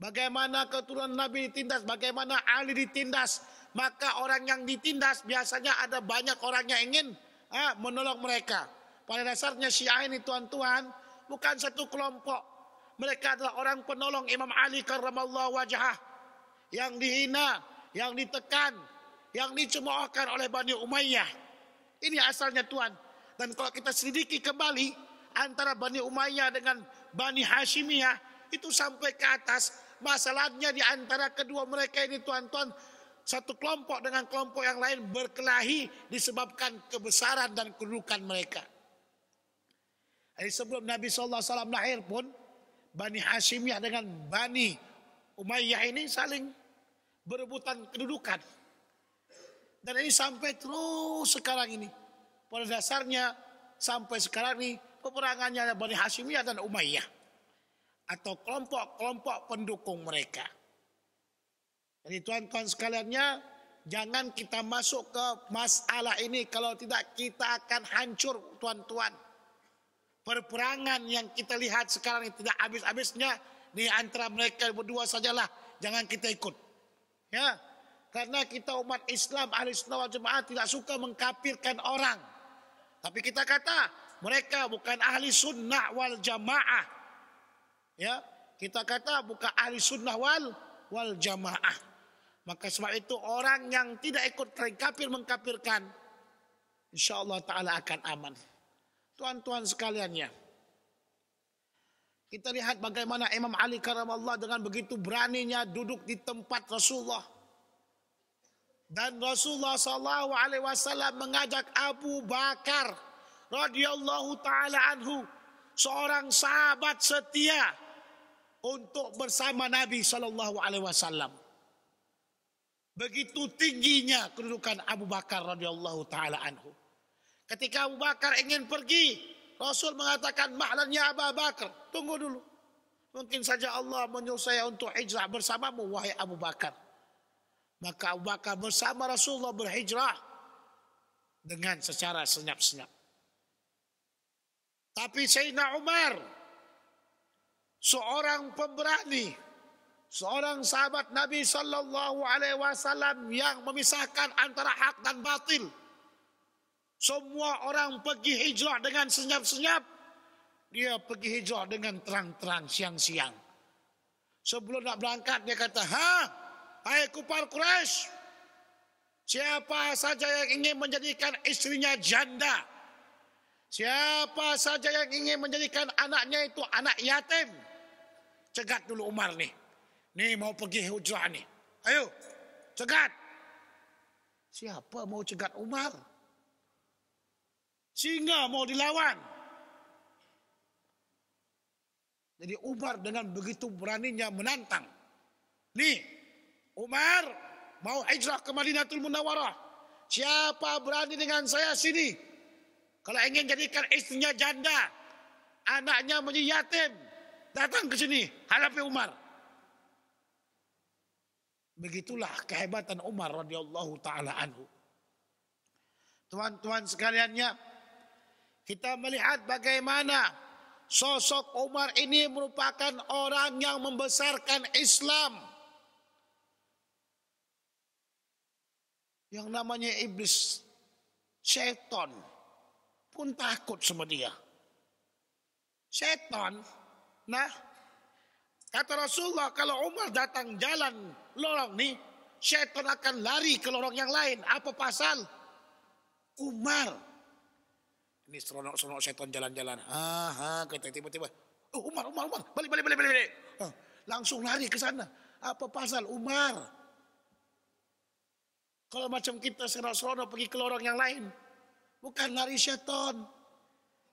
S1: Bagaimana keturunan Nabi ditindas, bagaimana Ali ditindas. Maka orang yang ditindas biasanya ada banyak orang yang ingin ah, menolong mereka. Pada dasarnya Syiah ini tuan-tuan bukan satu kelompok. Mereka adalah orang penolong Imam Ali karramallahu wajah yang dihina, yang ditekan, yang dicemoohkan oleh Bani Umayyah. Ini asalnya Tuhan. Dan kalau kita selidiki kembali antara Bani Umayyah dengan Bani Hashimiyah itu sampai ke atas masalahnya di antara kedua mereka ini tuan-tuan satu kelompok dengan kelompok yang lain berkelahi disebabkan kebesaran dan kedudukan mereka. Jadi sebelum Nabi Sallallahu Alaihi Wasallam lahir pun Bani Hashimiyah dengan Bani Umayyah ini saling berebutan kedudukan. Dan ini sampai terus sekarang ini. Pada dasarnya sampai sekarang ini peperangannya Bani Hashimiyah dan Umayyah. Atau kelompok-kelompok pendukung mereka. Jadi tuan-tuan sekaliannya jangan kita masuk ke masalah ini. Kalau tidak kita akan hancur tuan-tuan. Perperangan yang kita lihat sekarang ini tidak habis-habisnya. Di antara mereka berdua sajalah. Jangan kita ikut. Ya, karena kita umat Islam ahli sunnah wal jamaah tidak suka mengkapirkan orang. Tapi kita kata mereka bukan ahli sunnah wal jamaah. Ya, kita kata bukan ahli sunnah wal wal jamaah. Maka sebab itu orang yang tidak ikut terkapir mengkapirkan. Insya Allah ta'ala akan aman. Tuan-tuan sekalian ya. Kita lihat bagaimana Imam Ali karamallah dengan begitu beraninya duduk di tempat Rasulullah. Dan Rasulullah sallallahu alaihi wasallam mengajak Abu Bakar radhiyallahu taala anhu, seorang sahabat setia untuk bersama Nabi sallallahu alaihi wasallam. Begitu tingginya kedudukan Abu Bakar radhiyallahu taala anhu. Ketika Abu Bakar ingin pergi, Rasul mengatakan maknanya Abu Bakar. Tunggu dulu. Mungkin saja Allah menyuruh saya untuk hijrah bersamamu wahai Abu Bakar. Maka Abu Bakar bersama Rasulullah berhijrah dengan secara senyap-senyap. Tapi Sayyidina Umar seorang pemberani, seorang sahabat Nabi sallallahu alaihi wasallam yang memisahkan antara hak dan batil. Semua orang pergi hijrah dengan senyap-senyap. Dia pergi hijrah dengan terang-terang siang-siang. Sebelum nak berangkat dia kata, Ha? Hai Kupar Quraisy, Siapa saja yang ingin menjadikan istrinya janda. Siapa saja yang ingin menjadikan anaknya itu anak yatim. Cegat dulu Umar nih. Ni mau pergi hijrah ni. Ayo, cegat. Siapa mau cegat Umar? Singa mau dilawan. Jadi Umar dengan begitu beraninya menantang. Nih, Umar mau hijrah ke Madinatul Munawarah. Siapa berani dengan saya sini? Kalau ingin jadikan istrinya janda, anaknya menjadi yatim, datang ke sini, hadapi Umar. Begitulah kehebatan Umar radhiyallahu taala anhu. Tuan-tuan sekaliannya, kita melihat bagaimana sosok Umar ini merupakan orang yang membesarkan Islam. Yang namanya iblis, seton pun takut sama dia. Seton, nah kata Rasulullah kalau Umar datang jalan lorong nih, seton akan lari ke lorong yang lain. Apa pasal? Umar ini seronok-seronok setan jalan-jalan. Ah, ah, kata tiba-tiba. Oh, Umar, Umar, Umar. Balik, balik, balik, balik. balik. Ah, langsung lari ke sana. Apa pasal Umar? Kalau macam kita seronok-seronok pergi ke lorong yang lain. Bukan lari setan.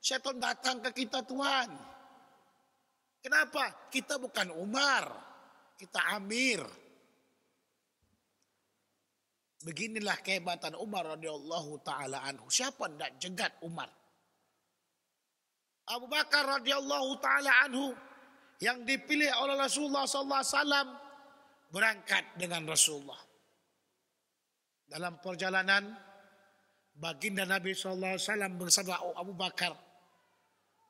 S1: Setan datang ke kita Tuhan. Kenapa? Kita bukan Umar. Kita Amir. Beginilah kehebatan Umar radhiyallahu taala anhu. Siapa tidak jegat Umar? Abu Bakar radhiyallahu taala anhu yang dipilih oleh Rasulullah sallallahu alaihi wasallam berangkat dengan Rasulullah. Dalam perjalanan baginda Nabi sallallahu alaihi wasallam bersabda oh, Abu Bakar,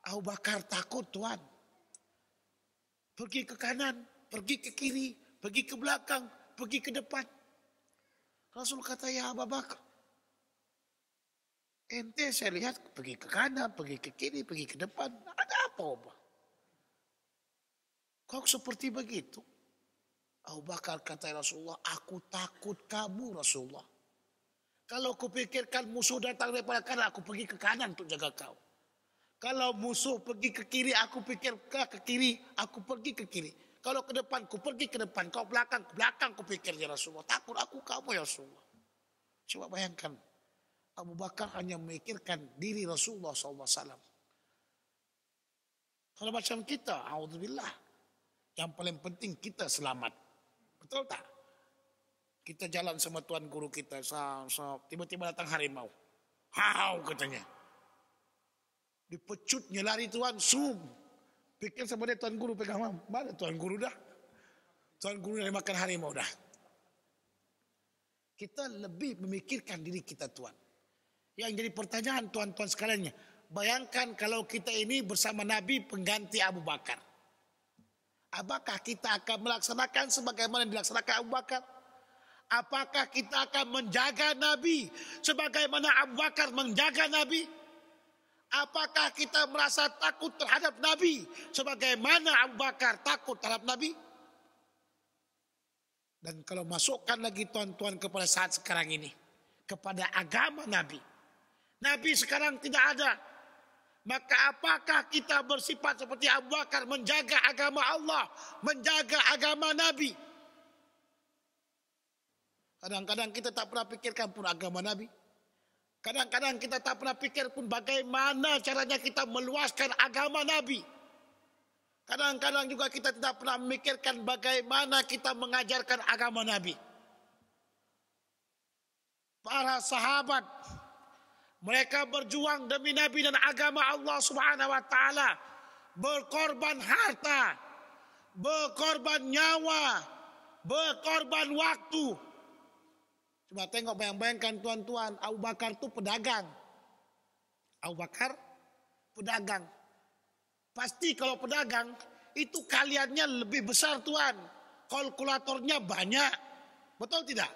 S1: "Abu Bakar takut tuan. Pergi ke kanan, pergi ke kiri, pergi ke belakang, pergi ke depan." Rasul kata, "Ya Abu Bakar, Ente saya lihat pergi ke kanan, pergi ke kiri, pergi ke depan. Ada apa Oba? Kau seperti begitu? Abu Bakar kata ya Rasulullah, aku takut kamu Rasulullah. Kalau aku pikirkan musuh datang daripada kanan, aku pergi ke kanan untuk jaga kau. Kalau musuh pergi ke kiri, aku pikir ke kiri, aku pergi ke kiri. Kalau ke depan, aku pergi ke depan. Kau belakang, belakang aku pikir ya Rasulullah. Takut aku kamu ya Rasulullah. Coba bayangkan Abu Bakar hanya memikirkan diri Rasulullah SAW. Kalau macam kita, Alhamdulillah, yang paling penting kita selamat. Betul tak? Kita jalan sama Tuhan Guru kita, tiba-tiba datang harimau. Hau katanya. Dipecutnya lari Tuhan, sum. Pikir sama dia Tuhan Guru pegang mam. Mana Tuhan Guru dah? Tuhan Guru dah makan harimau dah. Kita lebih memikirkan diri kita Tuhan. Yang jadi pertanyaan tuan-tuan sekaliannya, bayangkan kalau kita ini bersama Nabi pengganti Abu Bakar. Apakah kita akan melaksanakan sebagaimana dilaksanakan Abu Bakar? Apakah kita akan menjaga Nabi sebagaimana Abu Bakar menjaga Nabi? Apakah kita merasa takut terhadap Nabi sebagaimana Abu Bakar takut terhadap Nabi? Dan kalau masukkan lagi tuan-tuan kepada saat sekarang ini kepada agama Nabi, Nabi sekarang tidak ada. Maka apakah kita bersifat seperti Abu Bakar menjaga agama Allah, menjaga agama Nabi? Kadang-kadang kita tak pernah pikirkan pun agama Nabi. Kadang-kadang kita tak pernah pikir pun bagaimana caranya kita meluaskan agama Nabi. Kadang-kadang juga kita tidak pernah memikirkan bagaimana kita mengajarkan agama Nabi. Para sahabat mereka berjuang demi Nabi dan agama Allah Subhanahu wa taala. Berkorban harta, berkorban nyawa, berkorban waktu. Coba tengok bayang-bayangkan tuan-tuan, Abu Bakar itu pedagang. Abu Bakar pedagang. Pasti kalau pedagang itu kaliannya lebih besar tuan. Kalkulatornya banyak. Betul tidak?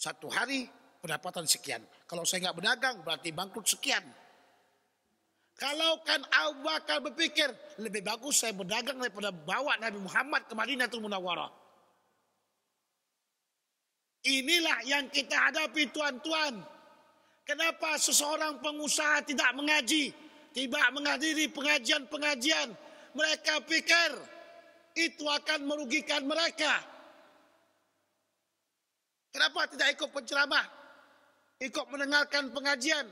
S1: Satu hari pendapatan sekian. Kalau saya nggak berdagang berarti bangkrut sekian. Kalau kan Abu Bakar berpikir lebih bagus saya berdagang daripada bawa Nabi Muhammad ke madinah Madinatul Munawwarah. Inilah yang kita hadapi tuan-tuan. Kenapa seseorang pengusaha tidak mengaji, tidak menghadiri pengajian-pengajian? Mereka pikir itu akan merugikan mereka. Kenapa tidak ikut penceramah? ikut mendengarkan pengajian.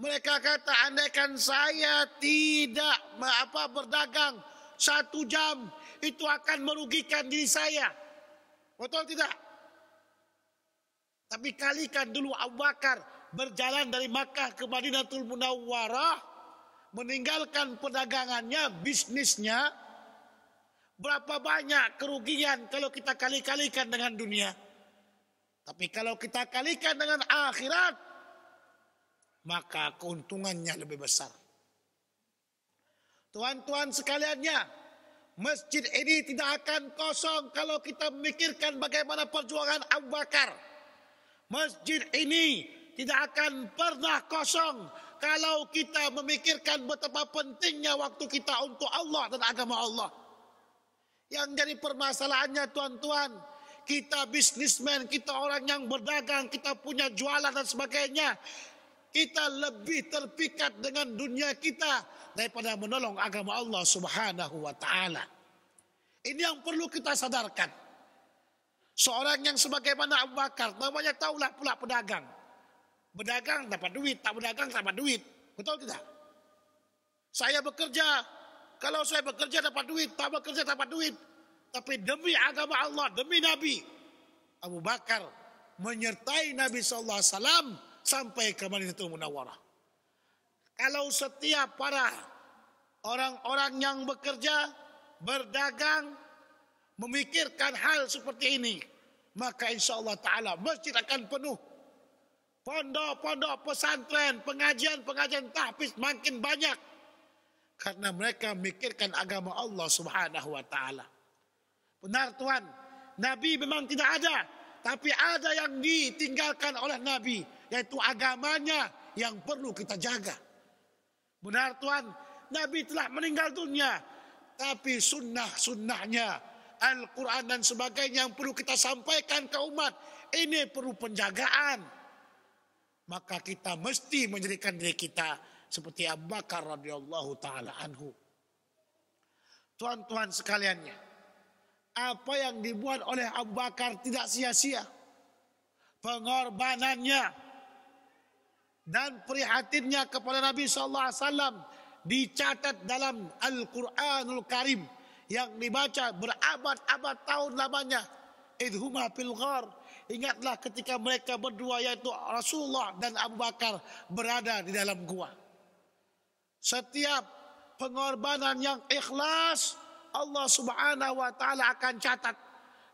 S1: Mereka kata andaikan saya tidak apa berdagang satu jam itu akan merugikan diri saya. Betul tidak? Tapi kalikan dulu Abu Bakar berjalan dari Makkah ke Madinatul Munawwarah meninggalkan perdagangannya, bisnisnya berapa banyak kerugian kalau kita kali-kalikan dengan dunia. Tapi kalau kita kalikan dengan akhirat, maka keuntungannya lebih besar. Tuan-tuan sekaliannya, masjid ini tidak akan kosong kalau kita memikirkan bagaimana perjuangan Abu Bakar. Masjid ini tidak akan pernah kosong kalau kita memikirkan betapa pentingnya waktu kita untuk Allah dan agama Allah. Yang jadi permasalahannya tuan-tuan, kita bisnismen, kita orang yang berdagang, kita punya jualan dan sebagainya. Kita lebih terpikat dengan dunia kita daripada menolong agama Allah Subhanahu wa taala. Ini yang perlu kita sadarkan. Seorang yang sebagaimana Abu Bakar, namanya taulah pula pedagang. Berdagang dapat duit, tak berdagang dapat duit. Betul tidak? Saya bekerja, kalau saya bekerja dapat duit, tak bekerja dapat duit. Tapi demi agama Allah, demi Nabi. Abu Bakar menyertai Nabi Sallallahu Alaihi Wasallam sampai ke Madinatul Munawwarah. Kalau setiap para orang-orang yang bekerja, berdagang, memikirkan hal seperti ini, maka insya Allah Ta'ala masjid akan penuh. Pondok-pondok, pesantren, pengajian-pengajian tahfiz makin banyak. Karena mereka memikirkan agama Allah subhanahu wa ta'ala. Benar Tuhan, Nabi memang tidak ada, tapi ada yang ditinggalkan oleh Nabi, yaitu agamanya yang perlu kita jaga. Benar Tuhan, Nabi telah meninggal dunia, tapi sunnah-sunnahnya, Al-Quran dan sebagainya yang perlu kita sampaikan ke umat, ini perlu penjagaan. Maka kita mesti menjadikan diri kita seperti Abu Bakar radhiyallahu taala anhu. Tuan-tuan sekaliannya, apa yang dibuat oleh Abu Bakar tidak sia-sia. Pengorbanannya dan prihatinnya kepada Nabi sallallahu alaihi wasallam dicatat dalam Al-Qur'anul Karim yang dibaca berabad-abad tahun lamanya. Idhuma fil ghar. Ingatlah ketika mereka berdua yaitu Rasulullah dan Abu Bakar berada di dalam gua. Setiap pengorbanan yang ikhlas Allah Subhanahu wa taala akan catat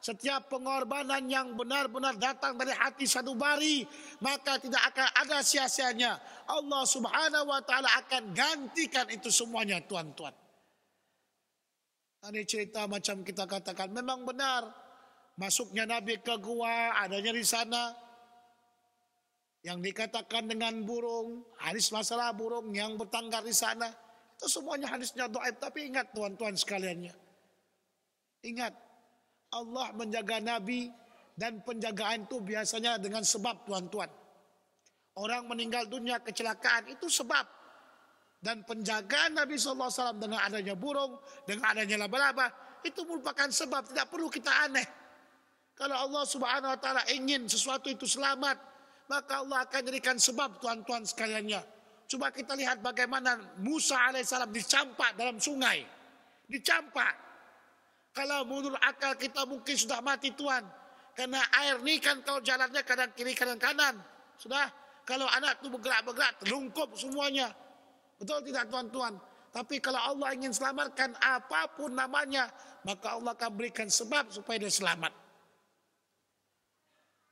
S1: setiap pengorbanan yang benar-benar datang dari hati satu bari maka tidak akan ada sia-sianya Allah Subhanahu wa taala akan gantikan itu semuanya tuan-tuan ini cerita macam kita katakan memang benar masuknya Nabi ke gua adanya di sana yang dikatakan dengan burung hadis masalah burung yang bertangkar di sana itu semuanya hadisnya doaib. Tapi ingat tuan-tuan sekaliannya. Ingat. Allah menjaga Nabi dan penjagaan itu biasanya dengan sebab tuan-tuan. Orang meninggal dunia kecelakaan itu sebab. Dan penjagaan Nabi SAW dengan adanya burung, dengan adanya laba-laba. Itu merupakan sebab, tidak perlu kita aneh. Kalau Allah Subhanahu Wa Taala ingin sesuatu itu selamat, maka Allah akan jadikan sebab tuan-tuan sekaliannya. Coba kita lihat bagaimana Musa alaihissalam dicampak dalam sungai. Dicampak. Kalau menurut akal kita mungkin sudah mati Tuhan. Karena air ini kan kalau jalannya kadang kiri kadang kanan. Sudah. Kalau anak itu bergerak-bergerak terlungkup semuanya. Betul tidak tuan-tuan? Tapi kalau Allah ingin selamatkan apapun namanya. Maka Allah akan berikan sebab supaya dia selamat.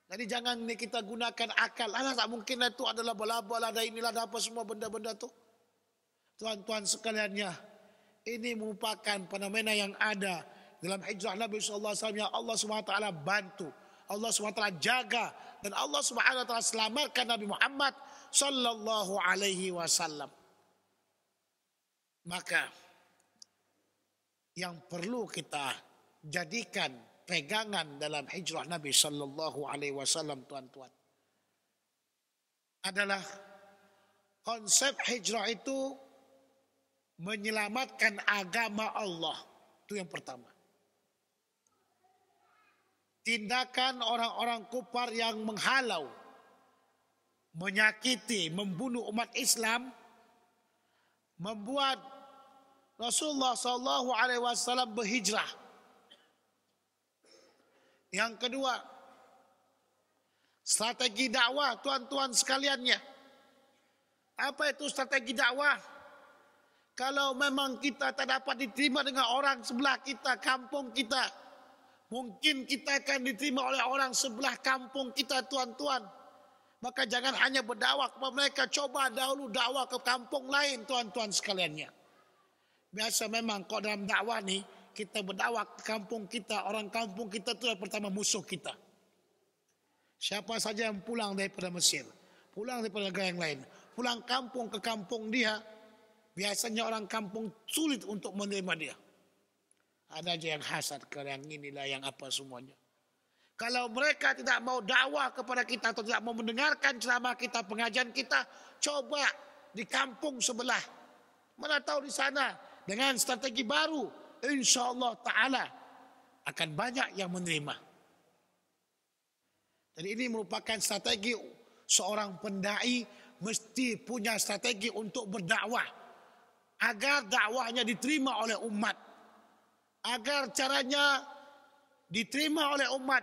S1: Jadi jangan nih kita gunakan akal. Alah tak mungkin itu adalah laba-laba lah, ada inilah ada apa semua benda-benda tu. Tuan-tuan sekaliannya, ini merupakan fenomena yang ada dalam hijrah Nabi sallallahu alaihi wasallam yang Allah Swt bantu. Allah SWT jaga dan Allah SWT selamatkan Nabi Muhammad sallallahu alaihi wasallam. Maka yang perlu kita jadikan pegangan dalam hijrah Nabi Shallallahu Alaihi Wasallam tuan-tuan adalah konsep hijrah itu menyelamatkan agama Allah itu yang pertama. Tindakan orang-orang kufar yang menghalau, menyakiti, membunuh umat Islam membuat Rasulullah Shallallahu Alaihi Wasallam berhijrah yang kedua, strategi dakwah tuan-tuan sekaliannya. Apa itu strategi dakwah? Kalau memang kita tak dapat diterima dengan orang sebelah kita, kampung kita, mungkin kita akan diterima oleh orang sebelah kampung kita, tuan-tuan. Maka jangan hanya berdakwah kepada mereka, coba dahulu dakwah ke kampung lain, tuan-tuan sekaliannya. Biasa memang kok dalam dakwah nih, kita berdakwah kampung kita, orang kampung kita itu pertama musuh kita. Siapa saja yang pulang daripada Mesir, pulang daripada negara yang lain, pulang kampung ke kampung dia, biasanya orang kampung sulit untuk menerima dia. Ada aja yang hasad ke yang inilah yang apa semuanya. Kalau mereka tidak mau dakwah kepada kita atau tidak mau mendengarkan ceramah kita, pengajian kita, coba di kampung sebelah. Mana tahu di sana dengan strategi baru insya Allah Ta'ala akan banyak yang menerima. Jadi ini merupakan strategi seorang pendai mesti punya strategi untuk berdakwah agar dakwahnya diterima oleh umat agar caranya diterima oleh umat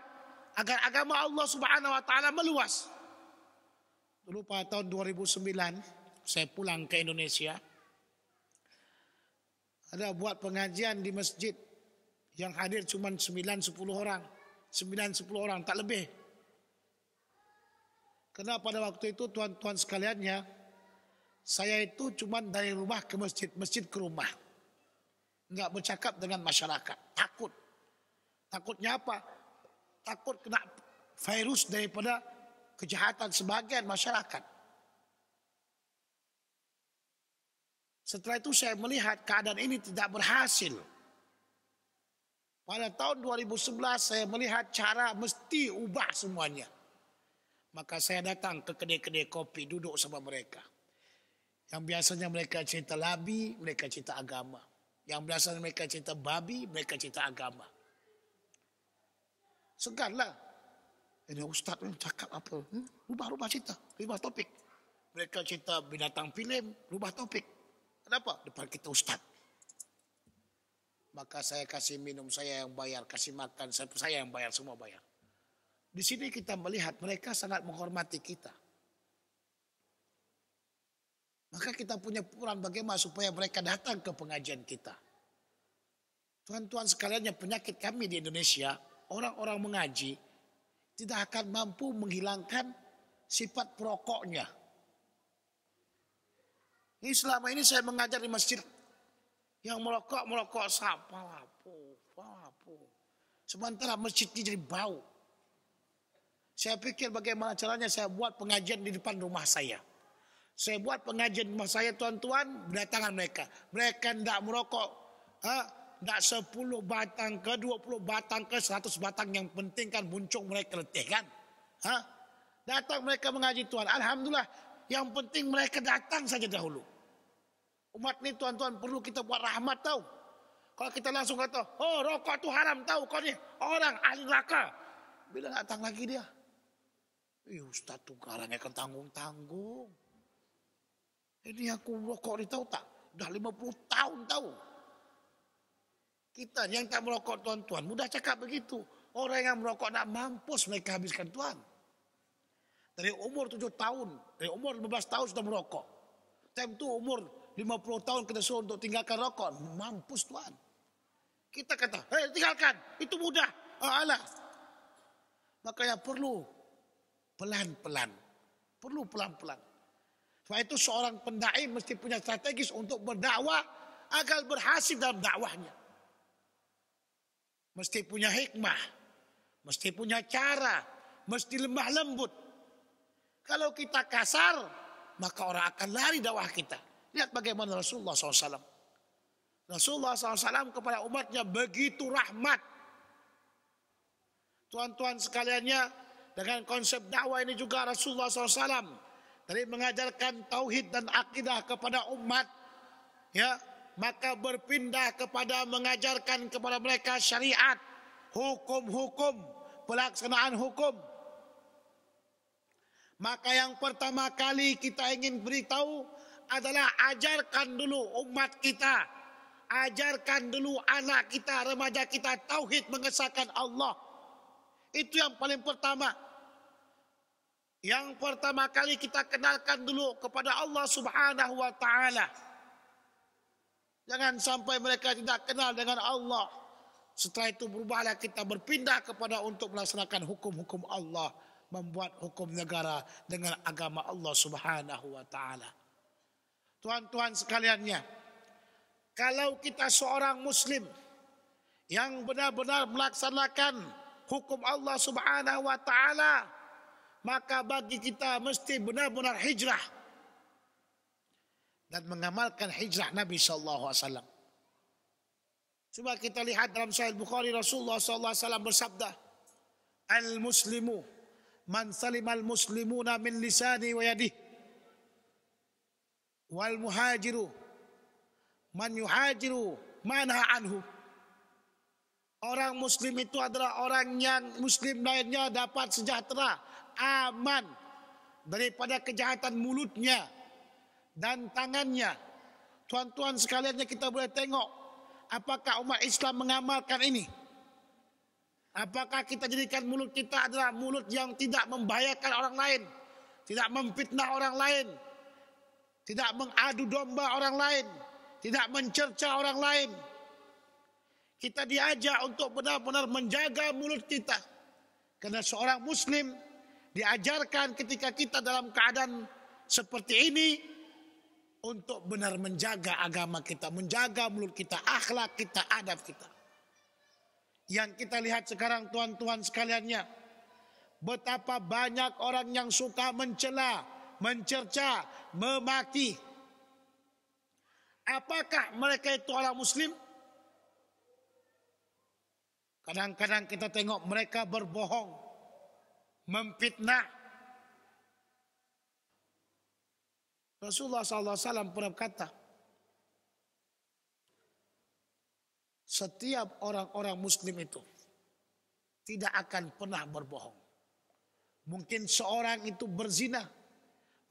S1: agar agama Allah Subhanahu wa taala meluas. Dulu pada tahun 2009 saya pulang ke Indonesia ada buat pengajian di masjid yang hadir cuma 9-10 orang. 9-10 orang, tak lebih. Karena pada waktu itu tuan-tuan sekaliannya, saya itu cuma dari rumah ke masjid, masjid ke rumah. Nggak bercakap dengan masyarakat, takut. Takutnya apa? Takut kena virus daripada kejahatan sebagian masyarakat. Setelah itu saya melihat keadaan ini tidak berhasil. Pada tahun 2011 saya melihat cara mesti ubah semuanya. Maka saya datang ke kedai-kedai kopi duduk sama mereka. Yang biasanya mereka cerita labi, mereka cerita agama. Yang biasanya mereka cerita babi, mereka cerita agama. Seganlah. Ini ustaz ini cakap apa? Hmm? Rubah-rubah cerita, rubah topik. Mereka cerita binatang film, rubah topik. Kenapa? Depan kita ustaz. Maka saya kasih minum, saya yang bayar. Kasih makan, saya, saya yang bayar, semua bayar. Di sini kita melihat mereka sangat menghormati kita. Maka kita punya peran bagaimana supaya mereka datang ke pengajian kita. Tuan-tuan sekalian yang penyakit kami di Indonesia, orang-orang mengaji tidak akan mampu menghilangkan sifat perokoknya. Ini selama ini saya mengajar di masjid. Yang merokok, merokok siapa lapu, lapu. Sementara masjid ini jadi bau. Saya pikir bagaimana caranya saya buat pengajian di depan rumah saya. Saya buat pengajian di rumah saya tuan-tuan, berdatangan mereka. Mereka tidak merokok. Tidak sepuluh batang ke dua puluh batang ke seratus batang yang penting kan muncung mereka letih kan. Datang mereka mengaji Tuhan. Alhamdulillah yang penting mereka datang saja dahulu. Umat ini tuan-tuan perlu kita buat rahmat tahu. Kalau kita langsung kata, oh rokok tu haram tahu kau ni orang ahli neraka. Bila datang lagi dia. Ih eh, ustaz tu garangnya kan tanggung-tanggung. Ini aku rokok ni tahu tak? Dah 50 tahun tahu. Kita yang tak merokok tuan-tuan mudah cakap begitu. Orang yang merokok nak mampus mereka habiskan tuan. Dari umur 7 tahun, dari umur 15 tahun sudah merokok. Time tu umur 50 tahun kita suruh untuk tinggalkan rokok. Mampus Tuhan. Kita kata, hei tinggalkan. Itu mudah. Allah. Ah, Makanya perlu pelan-pelan. Perlu pelan-pelan. Sebab itu seorang pendai mesti punya strategis untuk berdakwah agar berhasil dalam dakwahnya. Mesti punya hikmah. Mesti punya cara. Mesti lemah lembut. Kalau kita kasar, maka orang akan lari dakwah kita. Lihat bagaimana Rasulullah SAW. Rasulullah SAW kepada umatnya begitu rahmat. Tuan-tuan sekaliannya dengan konsep dakwah ini juga Rasulullah SAW dari mengajarkan tauhid dan akidah kepada umat ya maka berpindah kepada mengajarkan kepada mereka syariat hukum-hukum pelaksanaan hukum maka yang pertama kali kita ingin beritahu adalah ajarkan dulu umat kita. Ajarkan dulu anak kita, remaja kita tauhid mengesahkan Allah. Itu yang paling pertama. Yang pertama kali kita kenalkan dulu kepada Allah subhanahu wa ta'ala. Jangan sampai mereka tidak kenal dengan Allah. Setelah itu berubahlah kita berpindah kepada untuk melaksanakan hukum-hukum Allah. Membuat hukum negara dengan agama Allah subhanahu wa ta'ala. Tuan-tuan sekaliannya, kalau kita seorang muslim yang benar-benar melaksanakan hukum Allah Subhanahu wa taala, maka bagi kita mesti benar-benar hijrah dan mengamalkan hijrah Nabi sallallahu alaihi wasallam. Coba kita lihat dalam Sahih Bukhari Rasulullah sallallahu alaihi wasallam bersabda, "Al-muslimu man salimal muslimuna min lisani wa yadihi wal muhajiru man yuhajiru manha anhu Orang muslim itu adalah orang yang muslim lainnya dapat sejahtera, aman daripada kejahatan mulutnya dan tangannya. Tuan-tuan sekaliannya kita boleh tengok apakah umat Islam mengamalkan ini. Apakah kita jadikan mulut kita adalah mulut yang tidak membahayakan orang lain, tidak memfitnah orang lain, tidak mengadu domba orang lain, tidak mencerca orang lain. Kita diajak untuk benar-benar menjaga mulut kita. Karena seorang muslim diajarkan ketika kita dalam keadaan seperti ini untuk benar menjaga agama kita, menjaga mulut kita, akhlak kita, adab kita. Yang kita lihat sekarang tuan-tuan sekaliannya, betapa banyak orang yang suka mencela, mencerca, memaki. Apakah mereka itu orang muslim? Kadang-kadang kita tengok mereka berbohong, memfitnah. Rasulullah SAW pernah berkata, setiap orang-orang muslim itu tidak akan pernah berbohong. Mungkin seorang itu berzina,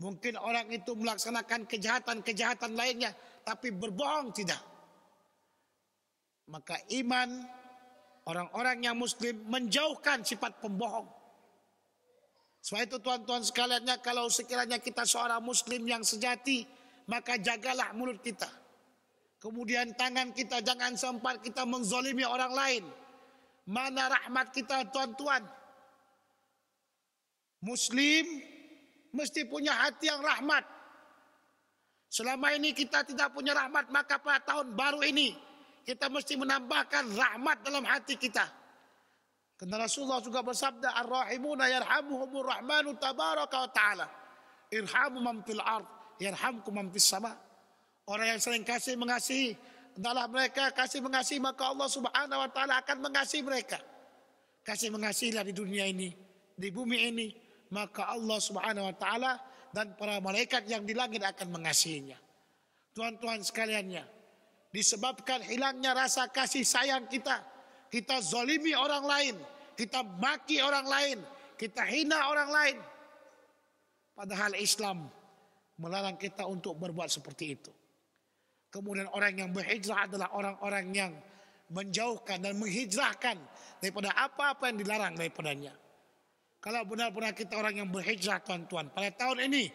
S1: Mungkin orang itu melaksanakan kejahatan-kejahatan lainnya, tapi berbohong tidak. Maka iman orang-orang yang muslim menjauhkan sifat pembohong. Sebab itu tuan-tuan sekaliannya kalau sekiranya kita seorang muslim yang sejati, maka jagalah mulut kita. Kemudian tangan kita jangan sempat kita menzolimi orang lain. Mana rahmat kita tuan-tuan. Muslim mesti punya hati yang rahmat. Selama ini kita tidak punya rahmat, maka pada tahun baru ini kita mesti menambahkan rahmat dalam hati kita. Karena Rasulullah juga bersabda, "Ar-rahimuna yarhamuhumur rahmanu tabaraka wa ta'ala. Irhamu mampil art, ard, yarhamkum man sama." Orang yang sering kasih mengasihi, adalah mereka kasih mengasihi maka Allah Subhanahu wa taala akan mengasihi mereka. Kasih mengasihilah di dunia ini, di bumi ini, maka Allah Subhanahu wa taala dan para malaikat yang di langit akan mengasihinya. Tuan-tuan sekaliannya, disebabkan hilangnya rasa kasih sayang kita, kita zolimi orang lain, kita maki orang lain, kita hina orang lain. Padahal Islam melarang kita untuk berbuat seperti itu. Kemudian orang yang berhijrah adalah orang-orang yang menjauhkan dan menghijrahkan daripada apa-apa yang dilarang daripadanya. Kalau benar-benar kita orang yang berhijrah tuan-tuan. Pada tahun ini,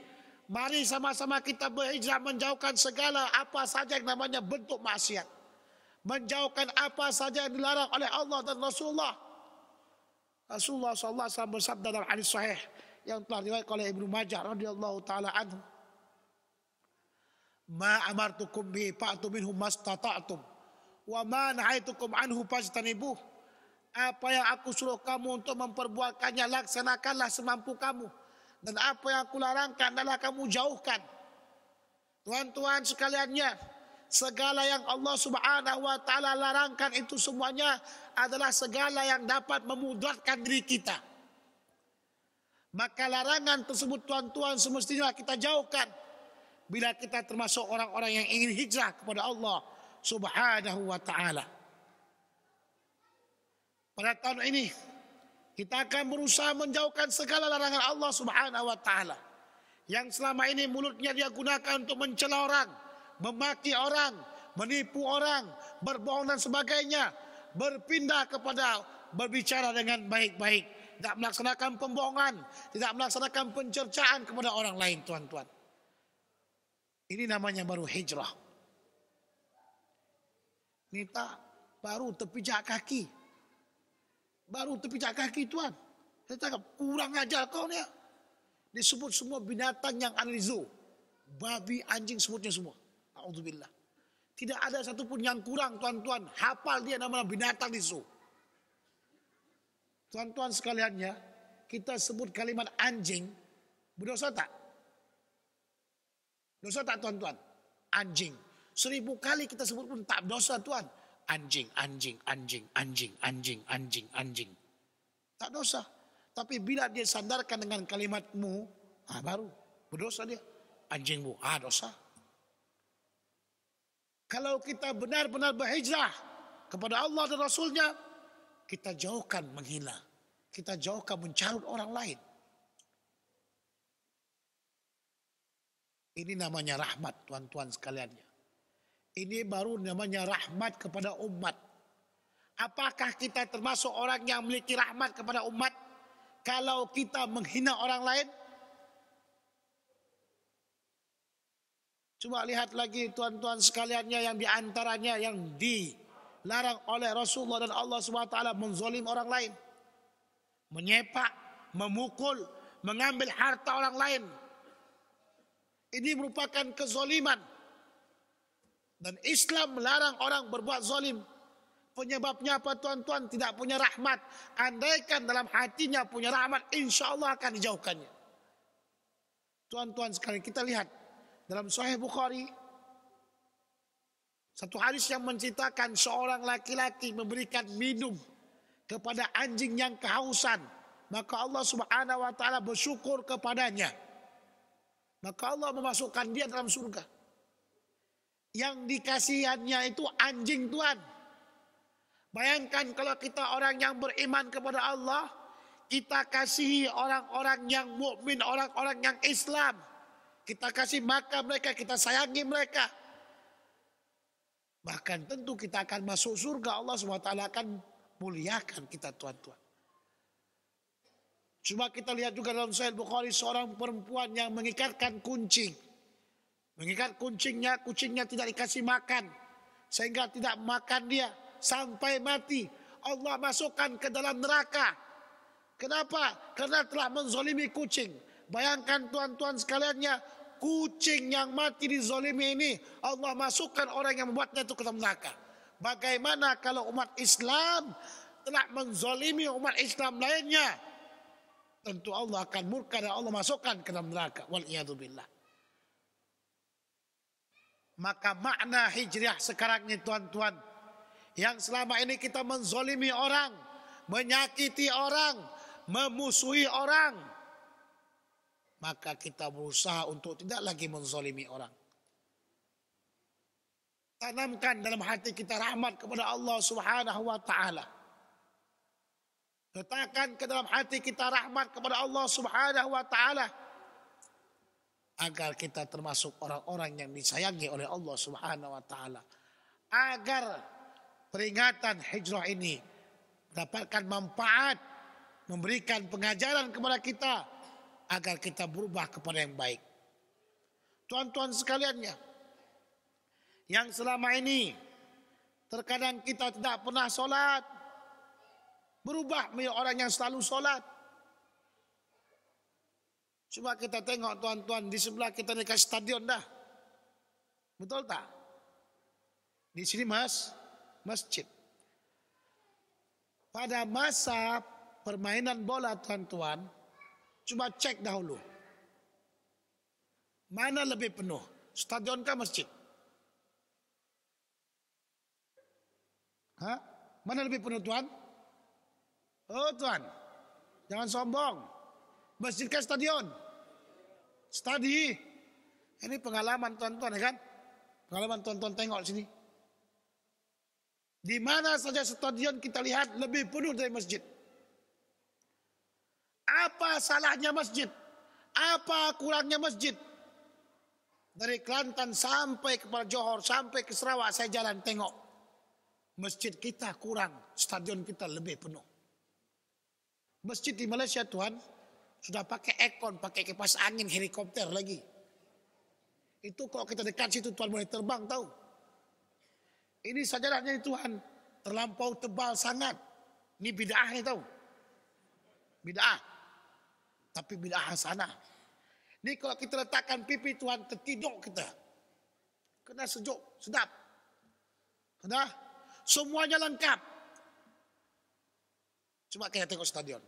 S1: mari sama-sama kita berhijrah menjauhkan segala apa saja yang namanya bentuk maksiat. Menjauhkan apa saja yang dilarang oleh Allah dan Rasulullah. Rasulullah sallallahu alaihi wasallam bersabda dalam hadis sahih yang telah diriwayatkan oleh Ibnu Majah radhiyallahu taala anhu. Ma amartukum bi fa'tu minhu mastata'tum wa ma nahaitukum anhu fajtanibuh. Apa yang aku suruh kamu untuk memperbuatkannya, laksanakanlah semampu kamu. Dan apa yang aku larangkan adalah kamu jauhkan. Tuan-tuan sekaliannya, segala yang Allah subhanahu wa ta'ala larangkan itu semuanya adalah segala yang dapat memudaratkan diri kita. Maka larangan tersebut tuan-tuan semestinya kita jauhkan. Bila kita termasuk orang-orang yang ingin hijrah kepada Allah subhanahu wa ta'ala. Pada tahun ini kita akan berusaha menjauhkan segala larangan Allah Subhanahu wa taala yang selama ini mulutnya dia gunakan untuk mencela orang, memaki orang, menipu orang, berbohong dan sebagainya, berpindah kepada berbicara dengan baik-baik, tidak melaksanakan pembohongan, tidak melaksanakan pencercaan kepada orang lain, tuan-tuan. Ini namanya baru hijrah. Nita baru terpijak kaki, Baru tepicak kaki Tuhan. Saya cakap, kurang ajar kau nih. Disebut semua binatang yang anlizu. Babi, anjing, sebutnya semua. Alhamdulillah. Tidak ada satupun yang kurang tuan-tuan. Hafal dia nama binatang lizu. Tuan-tuan sekaliannya, kita sebut kalimat anjing, berdosa tak? Dosa tak tuan-tuan? Anjing. Seribu kali kita sebut pun tak dosa tuan anjing, anjing, anjing, anjing, anjing, anjing, anjing. Tak dosa. Tapi bila dia sandarkan dengan kalimatmu, ah baru berdosa dia. Anjingmu, ah dosa. Kalau kita benar-benar berhijrah kepada Allah dan Rasulnya, kita jauhkan menghina. Kita jauhkan mencarut orang lain. Ini namanya rahmat tuan-tuan sekaliannya. Ini baru namanya rahmat kepada umat. Apakah kita termasuk orang yang memiliki rahmat kepada umat? Kalau kita menghina orang lain? Coba lihat lagi tuan-tuan sekaliannya yang diantaranya yang dilarang oleh Rasulullah dan Allah SWT menzolim orang lain. Menyepak, memukul, mengambil harta orang lain. Ini merupakan kezoliman. Dan Islam melarang orang berbuat zalim. Penyebabnya apa tuan-tuan? Tidak punya rahmat. Andaikan dalam hatinya punya rahmat, insya Allah akan dijauhkannya. Tuan-tuan sekalian kita lihat dalam Sahih Bukhari satu hadis yang menceritakan seorang laki-laki memberikan minum kepada anjing yang kehausan, maka Allah Subhanahu wa taala bersyukur kepadanya. Maka Allah memasukkan dia dalam surga yang dikasihannya itu anjing Tuhan. Bayangkan kalau kita orang yang beriman kepada Allah, kita kasihi orang-orang yang mukmin, orang-orang yang Islam. Kita kasih makan mereka, kita sayangi mereka. Bahkan tentu kita akan masuk surga Allah SWT akan muliakan kita tuan-tuan. Cuma kita lihat juga dalam Sahih Bukhari seorang perempuan yang mengikatkan kuncing. Mengikat kucingnya, kucingnya tidak dikasih makan. Sehingga tidak makan dia sampai mati. Allah masukkan ke dalam neraka. Kenapa? Karena telah menzolimi kucing. Bayangkan tuan-tuan sekaliannya, kucing yang mati dizolimi ini, Allah masukkan orang yang membuatnya itu ke dalam neraka. Bagaimana kalau umat Islam telah menzolimi umat Islam lainnya? Tentu Allah akan murka dan Allah masukkan ke dalam neraka. Waliyadu billah. Maka makna hijrah sekarang ini tuan-tuan. Yang selama ini kita menzolimi orang. Menyakiti orang. Memusuhi orang. Maka kita berusaha untuk tidak lagi menzolimi orang. Tanamkan dalam hati kita rahmat kepada Allah subhanahu wa ta'ala. Letakkan ke dalam hati kita rahmat kepada Allah subhanahu wa ta'ala agar kita termasuk orang-orang yang disayangi oleh Allah Subhanahu wa taala. Agar peringatan hijrah ini dapatkan manfaat, memberikan pengajaran kepada kita agar kita berubah kepada yang baik. Tuan-tuan sekaliannya, yang selama ini terkadang kita tidak pernah sholat, berubah menjadi orang yang selalu sholat, Cuma kita tengok tuan-tuan di sebelah kita dekat stadion dah. Betul tak? Di sini mas, masjid. Pada masa permainan bola tuan-tuan, coba cek dahulu. Mana lebih penuh, stadion kah masjid? Hah? Mana lebih penuh tuan? Oh tuan, jangan sombong. Masjid kah stadion? Study. Ini pengalaman tonton ya kan? Pengalaman tonton tengok sini. Di mana saja stadion kita lihat lebih penuh dari masjid. Apa salahnya masjid? Apa kurangnya masjid? Dari Kelantan sampai ke Johor, sampai ke Sarawak saya jalan tengok. Masjid kita kurang, stadion kita lebih penuh. Masjid di Malaysia Tuhan sudah pakai ekon, pakai kipas angin, helikopter lagi. Itu kalau kita dekat situ Tuhan boleh terbang tahu. Ini sajarannya Tuhan terlampau tebal sangat. Ini bid'ahnya tahu. Bid'ah. Tapi bid'ah sana. Ini kalau kita letakkan pipi Tuhan tertidur kita. Kena sejuk, sedap. Kena semuanya lengkap. Cuma kita tengok stadion.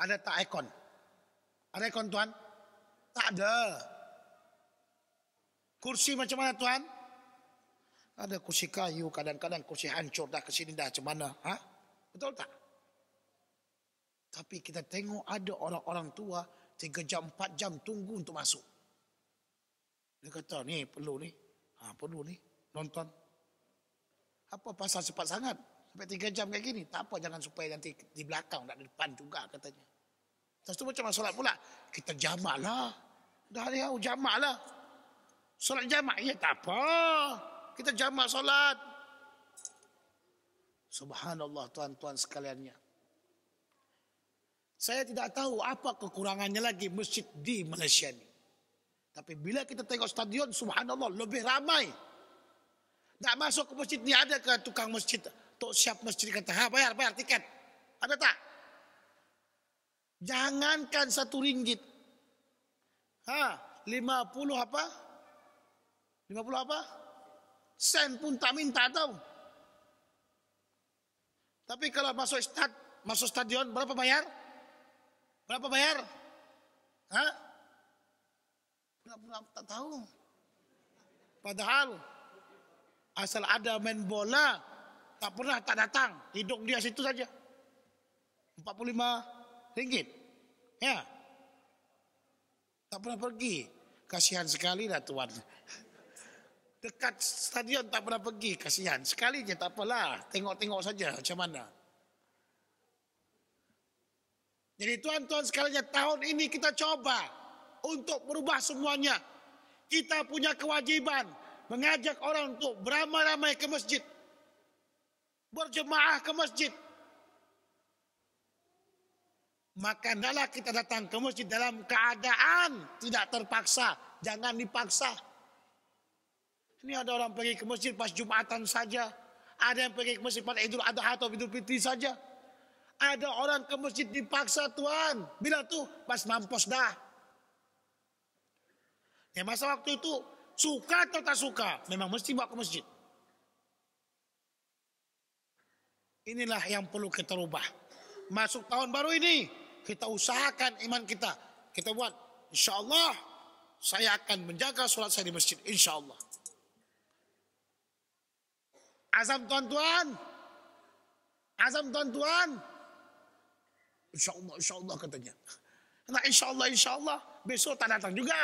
S1: Ada tak ikon? Ada ikon tuan? Tak ada. Kursi macam mana Tuhan? Ada kursi kayu, kadang-kadang kursi hancur dah ke sini dah macam mana. Ha? Betul tak? Tapi kita tengok ada orang-orang tua tiga jam, empat jam tunggu untuk masuk. Dia kata ni perlu ni. Ha, perlu ni. Nonton. Apa pasal cepat sangat? Sampai tiga jam kayak gini. Tak apa jangan supaya nanti di belakang, tak di depan juga katanya. Lepas tu macam mana solat pula? Kita jamak lah. Dah ada yang jamak lah. Solat jamak? Ya tak apa. Kita jamak solat. Subhanallah tuan-tuan sekaliannya. Saya tidak tahu apa kekurangannya lagi masjid di Malaysia ini. Tapi bila kita tengok stadion, subhanallah lebih ramai. Nak masuk ke masjid ni ada ke tukang masjid? Tok siap masjid kata, ha bayar, bayar tiket. Ada tak? Jangankan satu ringgit. Ha, 50 apa? 50 apa? Sen pun tak minta tahu. Tapi kalau masuk stad, masuk stadion berapa bayar? Berapa bayar? Hah? Berapa, tak tahu. Padahal asal ada main bola tak pernah tak datang. Hidup dia situ saja. 45 ringgit. Ya. Tak pernah pergi. Kasihan sekali lah tuan. Dekat stadion tak pernah pergi. Kasihan. Sekali je tak apalah. Tengok-tengok saja macam mana. Jadi tuan-tuan sekalian tahun ini kita coba untuk merubah semuanya. Kita punya kewajiban mengajak orang untuk beramai-ramai ke masjid. Berjemaah ke masjid maka adalah kita datang ke masjid dalam keadaan tidak terpaksa. Jangan dipaksa. Ini ada orang pergi ke masjid pas Jumatan saja. Ada yang pergi ke masjid pada Idul Adha atau Idul Fitri saja. Ada orang ke masjid dipaksa Tuhan. Bila tuh pas mampus dah. Ya masa waktu itu suka atau tak suka memang mesti bawa ke masjid. Inilah yang perlu kita rubah. Masuk tahun baru ini kita usahakan iman kita. Kita buat. Insya Allah saya akan menjaga sholat saya di masjid. Insya Allah. Azam tuan-tuan. Azam tuan-tuan. Insya Allah, insya Allah katanya. Nah insya Allah, insya Allah. Besok tak datang juga.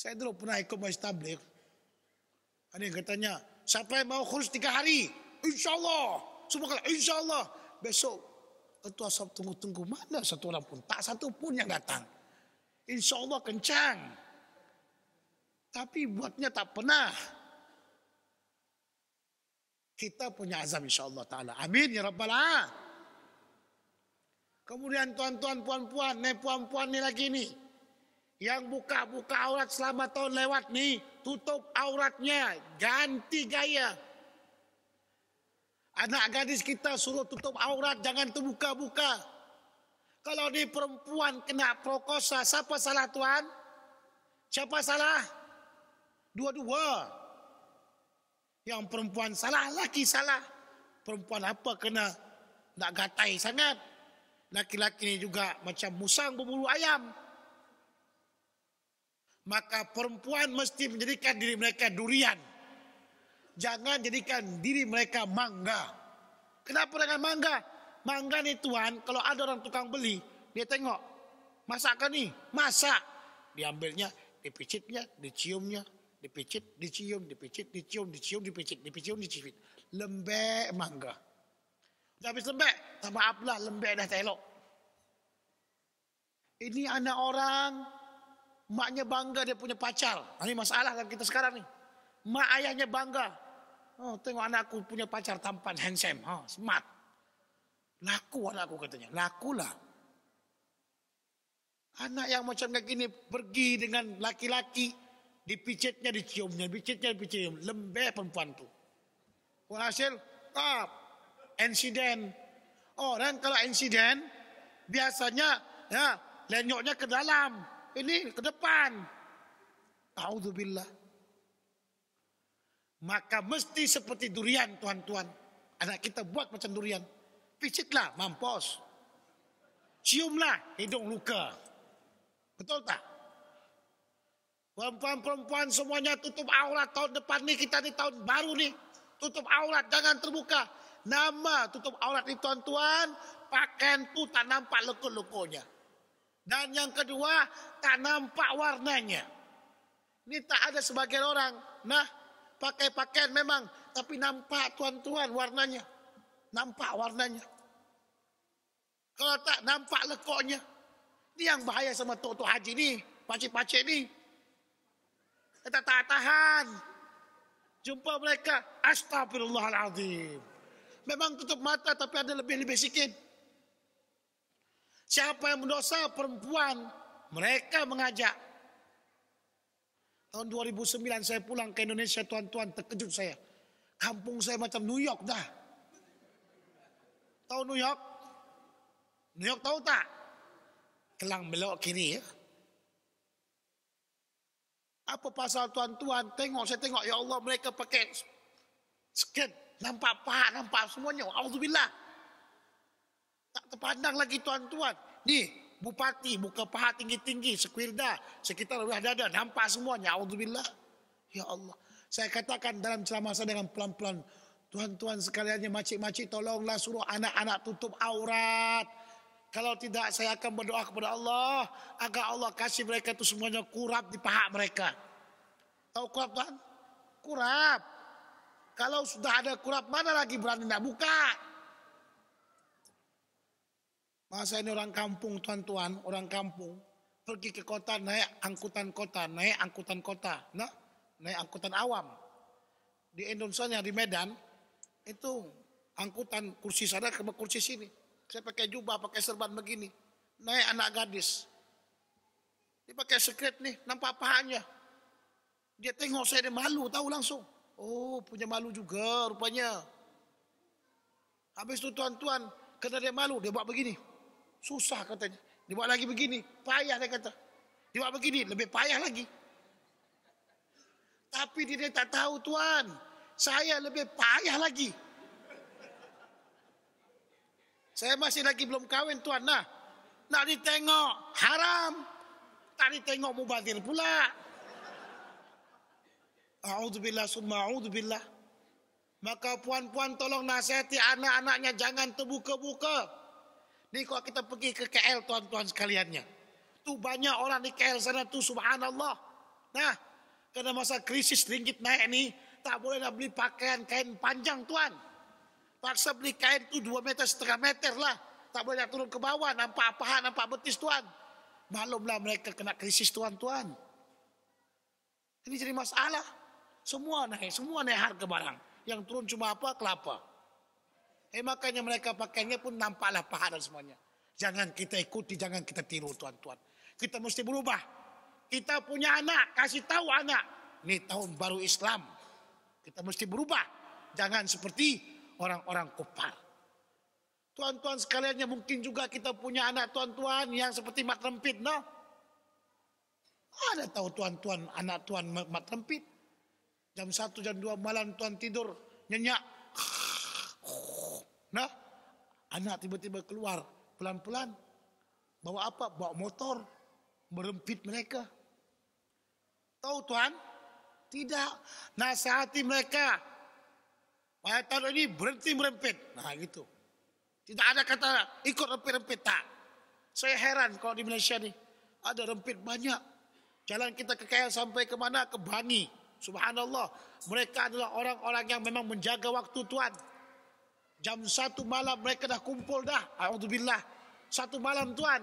S1: Saya dulu pernah ikut majlis tabligh. Ada yang katanya, siapa yang mau kurus tiga hari? Insya Allah. Semua kata, insya Allah. Besok ketua sob tunggu-tunggu mana satu orang pun. Tak satu pun yang datang. Insya Allah kencang. Tapi buatnya tak pernah. Kita punya azam insya Allah ta'ala. Amin ya Rabbal Kemudian tuan-tuan, puan-puan, nih puan-puan nih lagi nih. Yang buka-buka aurat selama tahun lewat nih. Tutup auratnya. Ganti gaya Anak gadis kita suruh tutup aurat, jangan terbuka-buka. Kalau di perempuan kena prokosa, siapa salah tuan? Siapa salah? Dua-dua. Yang perempuan salah, laki salah. Perempuan apa kena? Nak gatai sangat. Laki-laki ini juga macam musang berbulu ayam. Maka perempuan mesti menjadikan diri mereka durian. Jangan jadikan diri mereka mangga. Kenapa dengan mangga? Mangga nih Tuhan, kalau ada orang tukang beli, dia tengok. Masakan nih, masak. Diambilnya, dipicitnya, diciumnya, dipicit, dicium, dipicit, dicium, dicium, dipicit, dipicium, dicium, Lembek mangga. Tapi habis lembek, tak maaf lah lembek dah telok. Ini anak orang, maknya bangga dia punya pacar. Ini masalah dalam kita sekarang ni. Mak ayahnya bangga, Oh, tengok anakku punya pacar tampan, handsome, oh, smart. Laku anakku katanya, lakulah. Anak yang macam kayak gini pergi dengan laki-laki, dipicitnya diciumnya, dipicitnya dicium, lembek perempuan tuh. Walhasil, ah, insiden. Orang oh, kalau insiden, biasanya ya, lenyoknya ke dalam, ini ke depan. A'udzubillah. Maka mesti seperti durian tuan-tuan. Anak kita buat macam durian. Picitlah mampus, Ciumlah hidung luka. Betul tak? Perempuan-perempuan semuanya tutup aurat tahun depan nih kita di tahun baru nih. Tutup aurat jangan terbuka. Nama tutup aurat di tuan-tuan. Pakaian tu tak nampak lekuk-lekuknya. Dan yang kedua tak nampak warnanya. Ini tak ada sebagian orang. Nah pakai pakaian memang, tapi nampak tuan-tuan warnanya. Nampak warnanya. Kalau tak nampak lekoknya. Ini yang bahaya sama tok-tok haji ni, pacik-pacik ni. Kita tak tahan. Jumpa mereka, astagfirullahaladzim. Memang tutup mata tapi ada lebih-lebih sikit. Siapa yang berdosa perempuan, mereka mengajak Tahun 2009 saya pulang ke Indonesia tuan-tuan terkejut saya. Kampung saya macam New York dah. Tahu New York? New York tahu tak? Kelang belok kiri ya. Apa pasal tuan-tuan tengok saya tengok ya Allah mereka pakai skirt nampak paha nampak semuanya. Alhamdulillah. Tak terpandang lagi tuan-tuan. Ni, bupati, buka paha tinggi-tinggi, sekwirda, sekitar wilayah dada, nampak semuanya. Alhamdulillah. Ya Allah. Saya katakan dalam ceramah saya dengan pelan-pelan. Tuhan-tuhan sekaliannya, macik-macik tolonglah suruh anak-anak tutup aurat. Kalau tidak saya akan berdoa kepada Allah. Agar Allah kasih mereka itu semuanya kurap di paha mereka. Tahu kurap Tuhan? Kurap. Kalau sudah ada kurap mana lagi berani nak buka? Masa ini orang kampung tuan-tuan, orang kampung pergi ke kota naik angkutan kota, naik angkutan kota, nah, naik angkutan awam. Di Indonesia di Medan itu angkutan kursi sana ke kursi sini. Saya pakai jubah, pakai serban begini. Naik anak gadis. Dia pakai sekret nih, nampak pahanya. Dia tengok saya dia malu, tahu langsung. Oh, punya malu juga rupanya. Habis itu tuan-tuan, karena dia malu, dia buat begini. Susah katanya. Dia buat lagi begini, payah dia kata. Dia buat begini, lebih payah lagi. Tapi dia tak tahu tuan, saya lebih payah lagi. Saya masih lagi belum kahwin tuan nah. Nak ditengok haram. Tak ditengok mubazir pula. A'udzubillah summa a'udzubillah. Maka puan-puan tolong nasihati anak-anaknya jangan terbuka-buka. Nih kalau kita pergi ke KL tuan-tuan sekaliannya. Tu banyak orang di KL sana tu subhanallah. Nah, kena masa krisis ringgit naik ni, tak boleh nak beli pakaian kain panjang tuan. Paksa beli kain tu 2 meter setengah meter lah. Tak boleh nak turun ke bawah, nampak apa nampak betis tuan. Malumlah mereka kena krisis tuan-tuan. Ini jadi masalah. Semua naik, semua naik harga barang. Yang turun cuma apa? Kelapa. Eh makanya mereka pakainya pun nampaklah paha dan semuanya. Jangan kita ikuti, jangan kita tiru tuan-tuan. Kita mesti berubah. Kita punya anak, kasih tahu anak. Ini tahun baru Islam. Kita mesti berubah. Jangan seperti orang-orang kupar. Tuan-tuan sekaliannya mungkin juga kita punya anak tuan-tuan yang seperti mat rempit. No? Ada tahu tuan-tuan, anak tuan mat rempit. Jam satu jam dua malam tuan tidur nyenyak. Nah, anak tiba-tiba keluar pelan-pelan. Bawa apa? Bawa motor. Merempit mereka. Tahu Tuhan? Tidak. Nasihati mereka. Pada tahun ini berhenti merempit. Nah gitu. Tidak ada kata ikut rempit-rempit. Tak. Saya heran kalau di Malaysia ini. Ada rempit banyak. Jalan kita kekayaan sampai ke mana? Ke Bangi. Subhanallah. Mereka adalah orang-orang yang memang menjaga waktu Tuhan. Jam satu malam mereka dah kumpul dah. Alhamdulillah. Satu malam tuan.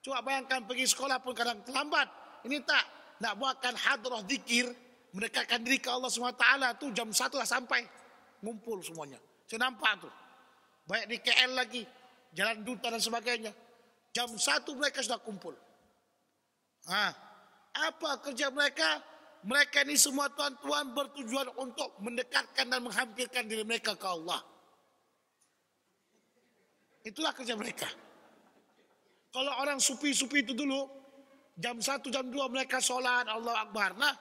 S1: Coba bayangkan pergi sekolah pun kadang terlambat. Ini tak. Nak buatkan hadroh zikir. Mendekatkan diri ke Allah SWT tu jam satu dah sampai. Ngumpul semuanya. Saya nampak tu. Baik di KL lagi. Jalan Duta dan sebagainya. Jam satu mereka sudah kumpul. Ha. Apa kerja mereka? Mereka ini semua tuan-tuan bertujuan untuk mendekatkan dan menghampirkan diri mereka ke Allah. Itulah kerja mereka. Kalau orang supi-supi itu dulu, jam 1, jam 2 mereka sholat, Allah Akbar. Nah,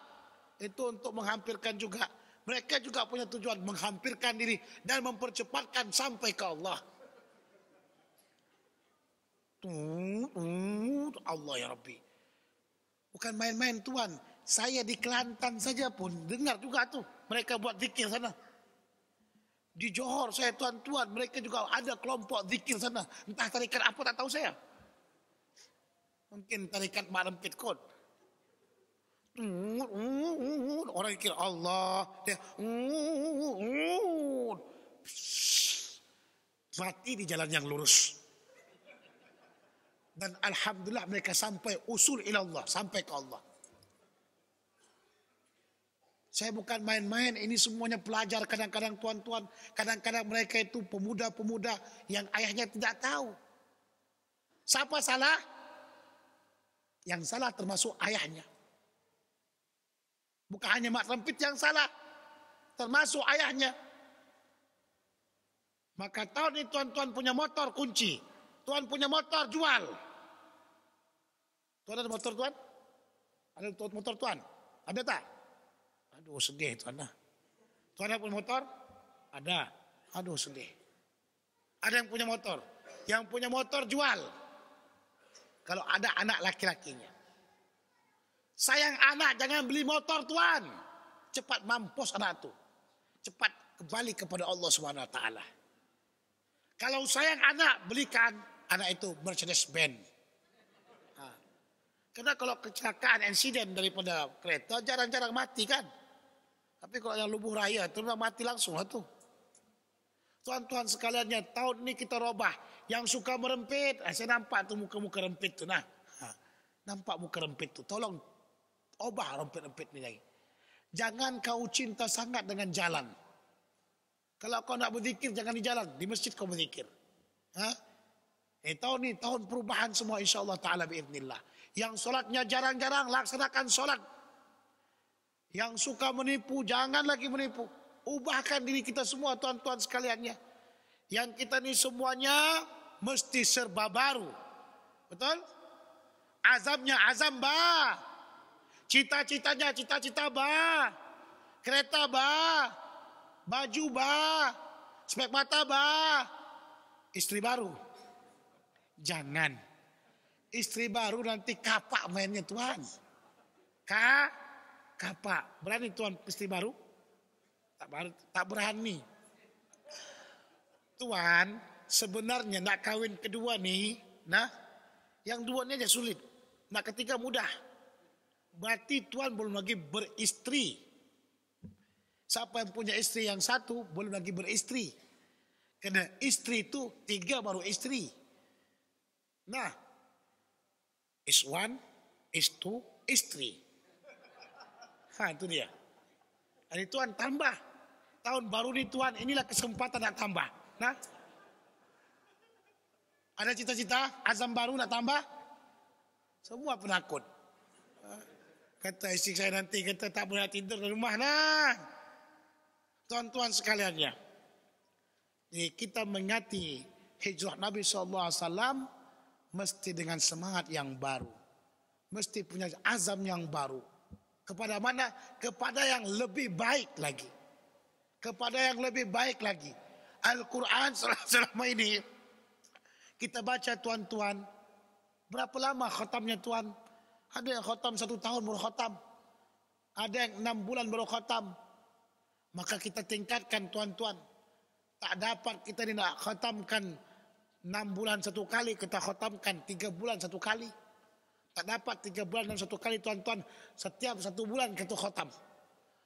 S1: itu untuk menghampirkan juga. Mereka juga punya tujuan menghampirkan diri dan mempercepatkan sampai ke Allah. Allah ya Rabbi. Bukan main-main Tuhan. Saya di Kelantan saja pun dengar juga tuh. Mereka buat dikir sana. Di Johor saya tuan-tuan, mereka juga ada kelompok zikir sana. Entah tarikat apa tak tahu saya. Mungkin tarikat malam pitkot. Orang kira Allah. Dia, mati di jalan yang lurus. Dan Alhamdulillah mereka sampai usul Allah sampai ke Allah. Saya bukan main-main, ini semuanya pelajar, kadang-kadang tuan-tuan, kadang-kadang mereka itu pemuda-pemuda yang ayahnya tidak tahu. Siapa salah? Yang salah termasuk ayahnya. Bukan hanya mak rempit yang salah, termasuk ayahnya. Maka tahun ini tuan-tuan punya motor kunci, tuan punya motor jual. Tuan ada motor tuan? Ada motor tuan? Ada tak? Aduh sedih tuan Tuan ada pun motor? Ada. Aduh sedih. Ada yang punya motor? Yang punya motor jual. Kalau ada anak laki-lakinya. Sayang anak jangan beli motor tuan. Cepat mampus anak itu. Cepat kembali kepada Allah Subhanahu wa taala. Kalau sayang anak belikan anak itu Mercedes Benz. Karena kalau kecelakaan insiden daripada kereta jarang-jarang mati kan. Tapi kalau yang lubuh raya itu mati langsung lah tuh. Tuan-tuan sekaliannya tahun ini kita robah. Yang suka merempit, eh, saya nampak tuh muka-muka rempit tuh. Nah, nampak muka rempit tuh. Tolong obah rempit-rempit ni lagi. Jangan kau cinta sangat dengan jalan. Kalau kau nak berzikir jangan di jalan, di masjid kau berzikir. Eh tahun ni tahun perubahan semua insyaallah taala biiznillah. Yang solatnya jarang-jarang laksanakan solat yang suka menipu, jangan lagi menipu. Ubahkan diri kita semua tuan-tuan sekaliannya. Yang kita ini semuanya mesti serba baru. Betul? Azamnya azam bah Cita-citanya cita-cita bah Kereta bah Baju bah Spek mata bah Istri baru. Jangan. Istri baru nanti kapak mainnya Tuhan. Kak Kapa. Berani tuan istri baru? Tak baru, tak berani. Tuan, sebenarnya nak kawin kedua nih, nah, yang dua ini aja sulit. Nak ketiga mudah. Berarti tuan belum lagi beristri. Siapa yang punya istri yang satu belum lagi beristri. Karena istri itu tiga baru istri. Nah, is one, is two, three. Nah itu dia. Jadi Tuhan tambah. Tahun baru nih Tuhan inilah kesempatan nak tambah. Nah. Ada cita-cita azam baru nak tambah? Semua penakut. Kata istri saya nanti kata tak boleh tidur di rumah. Nah. Tuan-tuan sekaliannya. Jadi kita mengati hijrah Nabi SAW mesti dengan semangat yang baru. Mesti punya azam yang baru kepada mana? Kepada yang lebih baik lagi. Kepada yang lebih baik lagi. Al-Quran [LAUGHS] selama ini. Kita baca tuan-tuan. Berapa lama khatamnya tuan? Ada yang khatam satu tahun baru khatam. Ada yang enam bulan baru khatam. Maka kita tingkatkan tuan-tuan. Tak dapat kita nak khatamkan enam bulan satu kali. Kita khatamkan tiga bulan satu kali. Tak dapat tiga bulan dalam satu kali tuan-tuan setiap satu bulan satu khotam.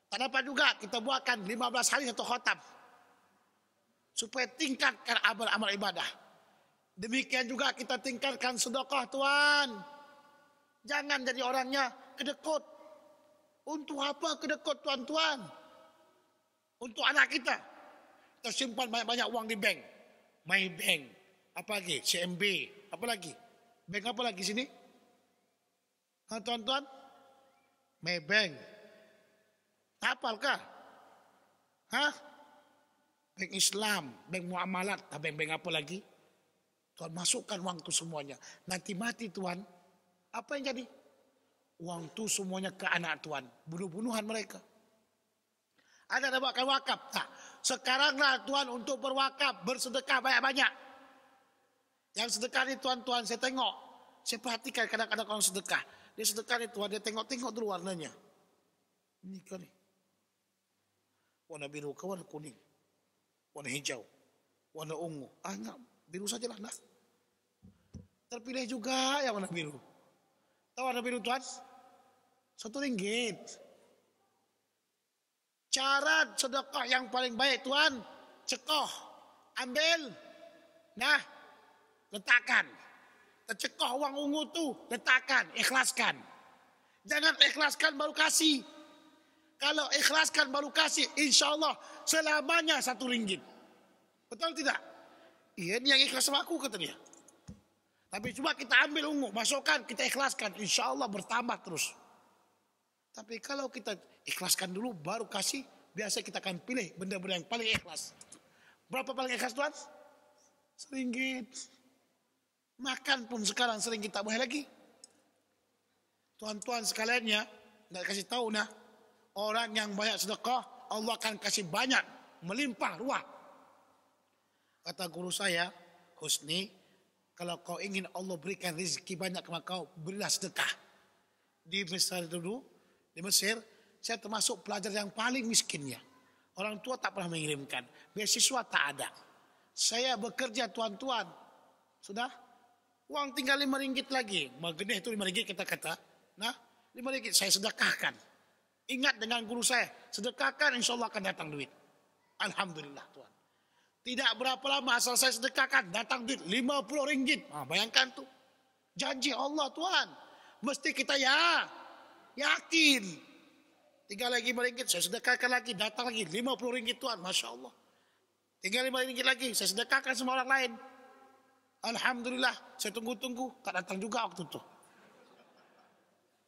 S1: Tak dapat juga kita buatkan 15 hari satu khotam. Supaya tingkatkan amal-amal ibadah. Demikian juga kita tingkatkan sedekah tuan. Jangan jadi orangnya kedekut. Untuk apa kedekut tuan-tuan? Untuk anak kita. Kita simpan banyak-banyak uang di bank. My bank. Apa lagi? CMB. Apa lagi? Bank apa lagi sini? Tuan-tuan, mebeng. Apalkah? Hah? Bank Islam, bank muamalat, nah, bank-bank apa lagi? Tuhan masukkan uangku semuanya. Nanti mati Tuhan. Apa yang jadi? Uang itu semuanya ke anak Tuhan. Bunuh-bunuhan mereka. Ada yang buatkan wakaf? Tak. Sekaranglah Tuhan untuk berwakaf, bersedekah banyak-banyak. Yang sedekah ini Tuhan-Tuhan saya tengok. Saya perhatikan kadang-kadang orang sedekah. Dia sedekah nih Tuhan, dia tengok-tengok dulu warnanya. Ini kali. Warna biru ke warna kuning. Warna hijau. Warna ungu. Ah enggak, biru sajalah nah. Terpilih juga yang warna biru. Tahu warna biru Tuhan? Satu ringgit. Cara sedekah yang paling baik Tuhan, cekoh, ambil, nah, letakkan. Tercekoh uang ungu tuh, letakkan, ikhlaskan. Jangan ikhlaskan baru kasih. Kalau ikhlaskan baru kasih, insya Allah selamanya satu ringgit. Betul tidak? Iya ini yang ikhlas sama aku kata Tapi cuma kita ambil ungu, masukkan, kita ikhlaskan. Insya Allah bertambah terus. Tapi kalau kita ikhlaskan dulu baru kasih, biasa kita akan pilih benda-benda yang paling ikhlas. Berapa paling ikhlas Tuhan? Seringgit. Makan pun sekarang sering kita boleh lagi. Tuan-tuan sekaliannya, nak kasih tahu nah. Orang yang banyak sedekah, Allah akan kasih banyak. Melimpah ruah. Kata guru saya, Husni, kalau kau ingin Allah berikan rezeki banyak kepada kau, berilah sedekah. Di Mesir dulu, di Mesir, saya termasuk pelajar yang paling miskinnya. Orang tua tak pernah mengirimkan. Beasiswa tak ada. Saya bekerja tuan-tuan. Sudah? Uang tinggal lima ringgit lagi. Magedeh itu lima ringgit kita kata. Nah, lima ringgit saya sedekahkan. Ingat dengan guru saya, sedekahkan insya Allah akan datang duit. Alhamdulillah Tuhan. Tidak berapa lama asal saya sedekahkan, datang duit lima puluh ringgit. Nah, bayangkan tuh. Janji Allah Tuhan. Mesti kita ya yakin. tinggal lagi lima ringgit, saya sedekahkan lagi, datang lagi lima puluh ringgit Tuhan. Masya Allah. Tinggal lima ringgit lagi, saya sedekahkan sama orang lain. Alhamdulillah, saya tunggu-tunggu, tak datang juga waktu itu.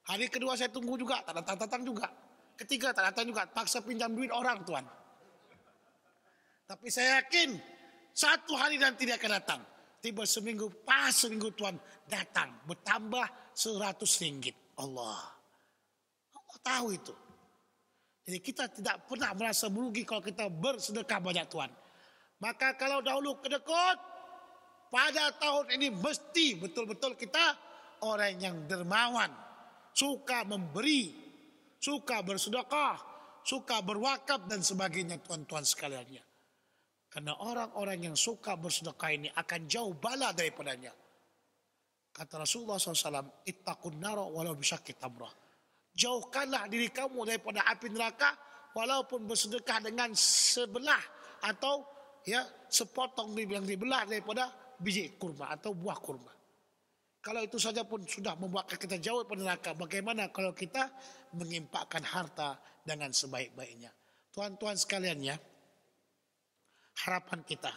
S1: Hari kedua saya tunggu juga, tak datang-datang juga. Ketiga tak datang juga, paksa pinjam duit orang tuan. Tapi saya yakin, satu hari nanti dia akan datang. Tiba seminggu, pas seminggu tuan datang. Bertambah seratus ringgit. Allah. Allah tahu itu. Jadi kita tidak pernah merasa merugi kalau kita bersedekah banyak Tuhan. Maka kalau dahulu kedekut, pada tahun ini mesti betul-betul kita orang yang dermawan, suka memberi, suka bersedekah, suka berwakaf dan sebagainya tuan-tuan sekaliannya. Karena orang-orang yang suka bersedekah ini akan jauh bala daripadanya. Kata Rasulullah SAW, Ittaqun naro walau kita tamrah. Jauhkanlah diri kamu daripada api neraka walaupun bersedekah dengan sebelah atau ya sepotong yang dibelah daripada biji kurma atau buah kurma. Kalau itu saja pun sudah membuat kita jauh dari neraka, bagaimana kalau kita mengimpakkan harta dengan sebaik-baiknya? Tuan-tuan sekalian ya, harapan kita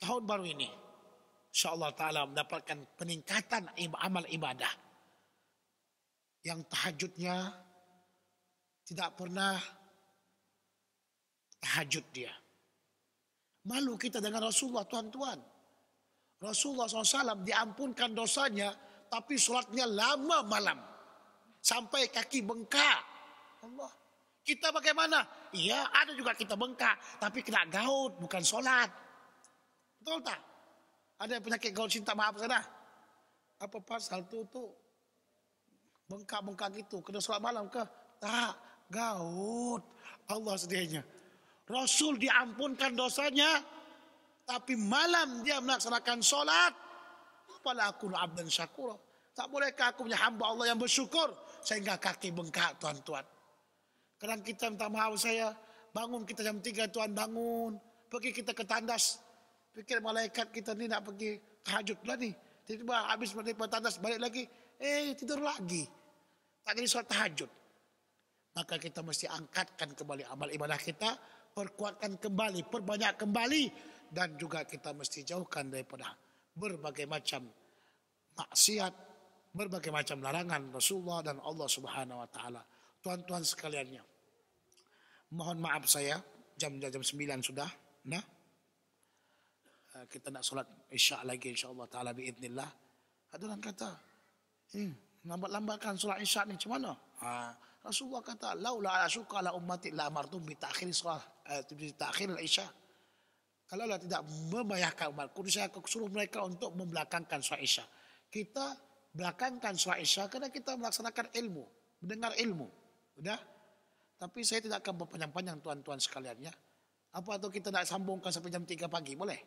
S1: tahun baru ini insyaallah taala mendapatkan peningkatan amal ibadah yang tahajudnya tidak pernah tahajud dia. Malu kita dengan Rasulullah tuan-tuan. Rasulullah SAW diampunkan dosanya, tapi sholatnya lama malam. Sampai kaki bengkak. Allah. Kita bagaimana? Iya, ada juga kita bengkak. Tapi kena gaut, bukan sholat. Betul tak? Ada yang penyakit gaut cinta maaf sana? Apa pasal itu tuh? Bengkak-bengkak gitu. Kena sholat malam ke? Tak, gaut. Allah sedihnya. Rasul diampunkan dosanya tapi malam dia melaksanakan sholat. Apalah aku abdan syakura. Tak bolehkah aku punya hamba Allah yang bersyukur. Sehingga kaki bengkak tuan-tuan. Kadang kita minta maaf saya. Bangun kita jam 3 tuan bangun. Pergi kita ke tandas. Pikir malaikat kita ni nak pergi tahajud lah ni. Tiba-tiba habis menipu tandas balik lagi. Eh tidur lagi. Tak jadi soal tahajud. Maka kita mesti angkatkan kembali amal ibadah kita. Perkuatkan kembali. Perbanyak kembali dan juga kita mesti jauhkan daripada berbagai macam maksiat, berbagai macam larangan Rasulullah dan Allah Subhanahu wa taala. Tuan-tuan sekaliannya. Mohon maaf saya jam jam 9 sudah. Nah. Eh, kita nak solat Isya lagi insya-Allah taala biiznillah. Ada orang kata, "Hmm, lambat-lambatkan solat Isya ni macam mana?" Ha. Rasulullah kata, "Laula asyqa la ummati la amartum bi ta'khir salat, eh, bi ta'khir al-Isya." Kalau Allah tidak memayahkan umat Qudus, saya suruh mereka untuk membelakangkan sholat isya. Kita belakangkan sholat isya karena kita melaksanakan ilmu, mendengar ilmu. Udah? Tapi saya tidak akan berpanjang-panjang tuan-tuan sekalian ya. Apa atau kita tidak sambungkan sampai jam 3 pagi? Boleh?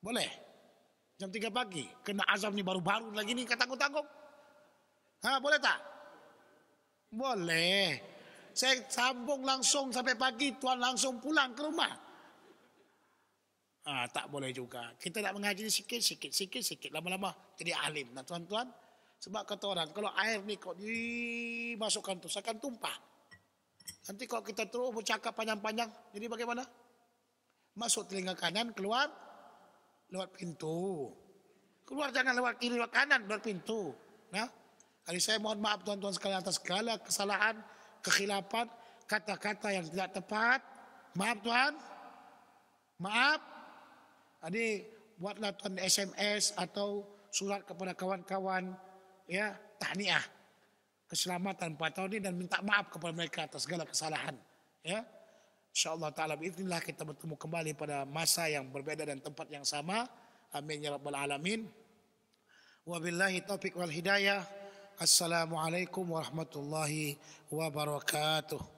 S1: Boleh? Jam 3 pagi. Kena azam nih baru-baru lagi nih ketanggung-tanggung. Ha, boleh tak? Boleh. Saya sambung langsung sampai pagi, tuan langsung pulang ke rumah. Ah ha, tak boleh juga. Kita nak mengaji sikit sikit sikit sikit lama-lama jadi alim. Nah tuan-tuan, sebab kata orang kalau air ni kok dimasukkan tu akan tumpah. Nanti kalau kita terus bercakap panjang-panjang, jadi bagaimana? Masuk telinga kanan, keluar lewat pintu. Keluar jangan lewat kiri, lewat kanan, lewat pintu. Nah, kali saya mohon maaf tuan-tuan sekalian atas segala kesalahan, kekhilafan, kata-kata yang tidak tepat. Maaf tuan, maaf. Ini buat tuan SMS atau surat kepada kawan-kawan ya tahniah keselamatan 4 tahun ini dan minta maaf kepada mereka atas segala kesalahan ya insyaallah taala Itulah kita bertemu kembali pada masa yang berbeda dan tempat yang sama amin ya rabbal alamin wabillahi taufik wal hidayah assalamualaikum warahmatullahi wabarakatuh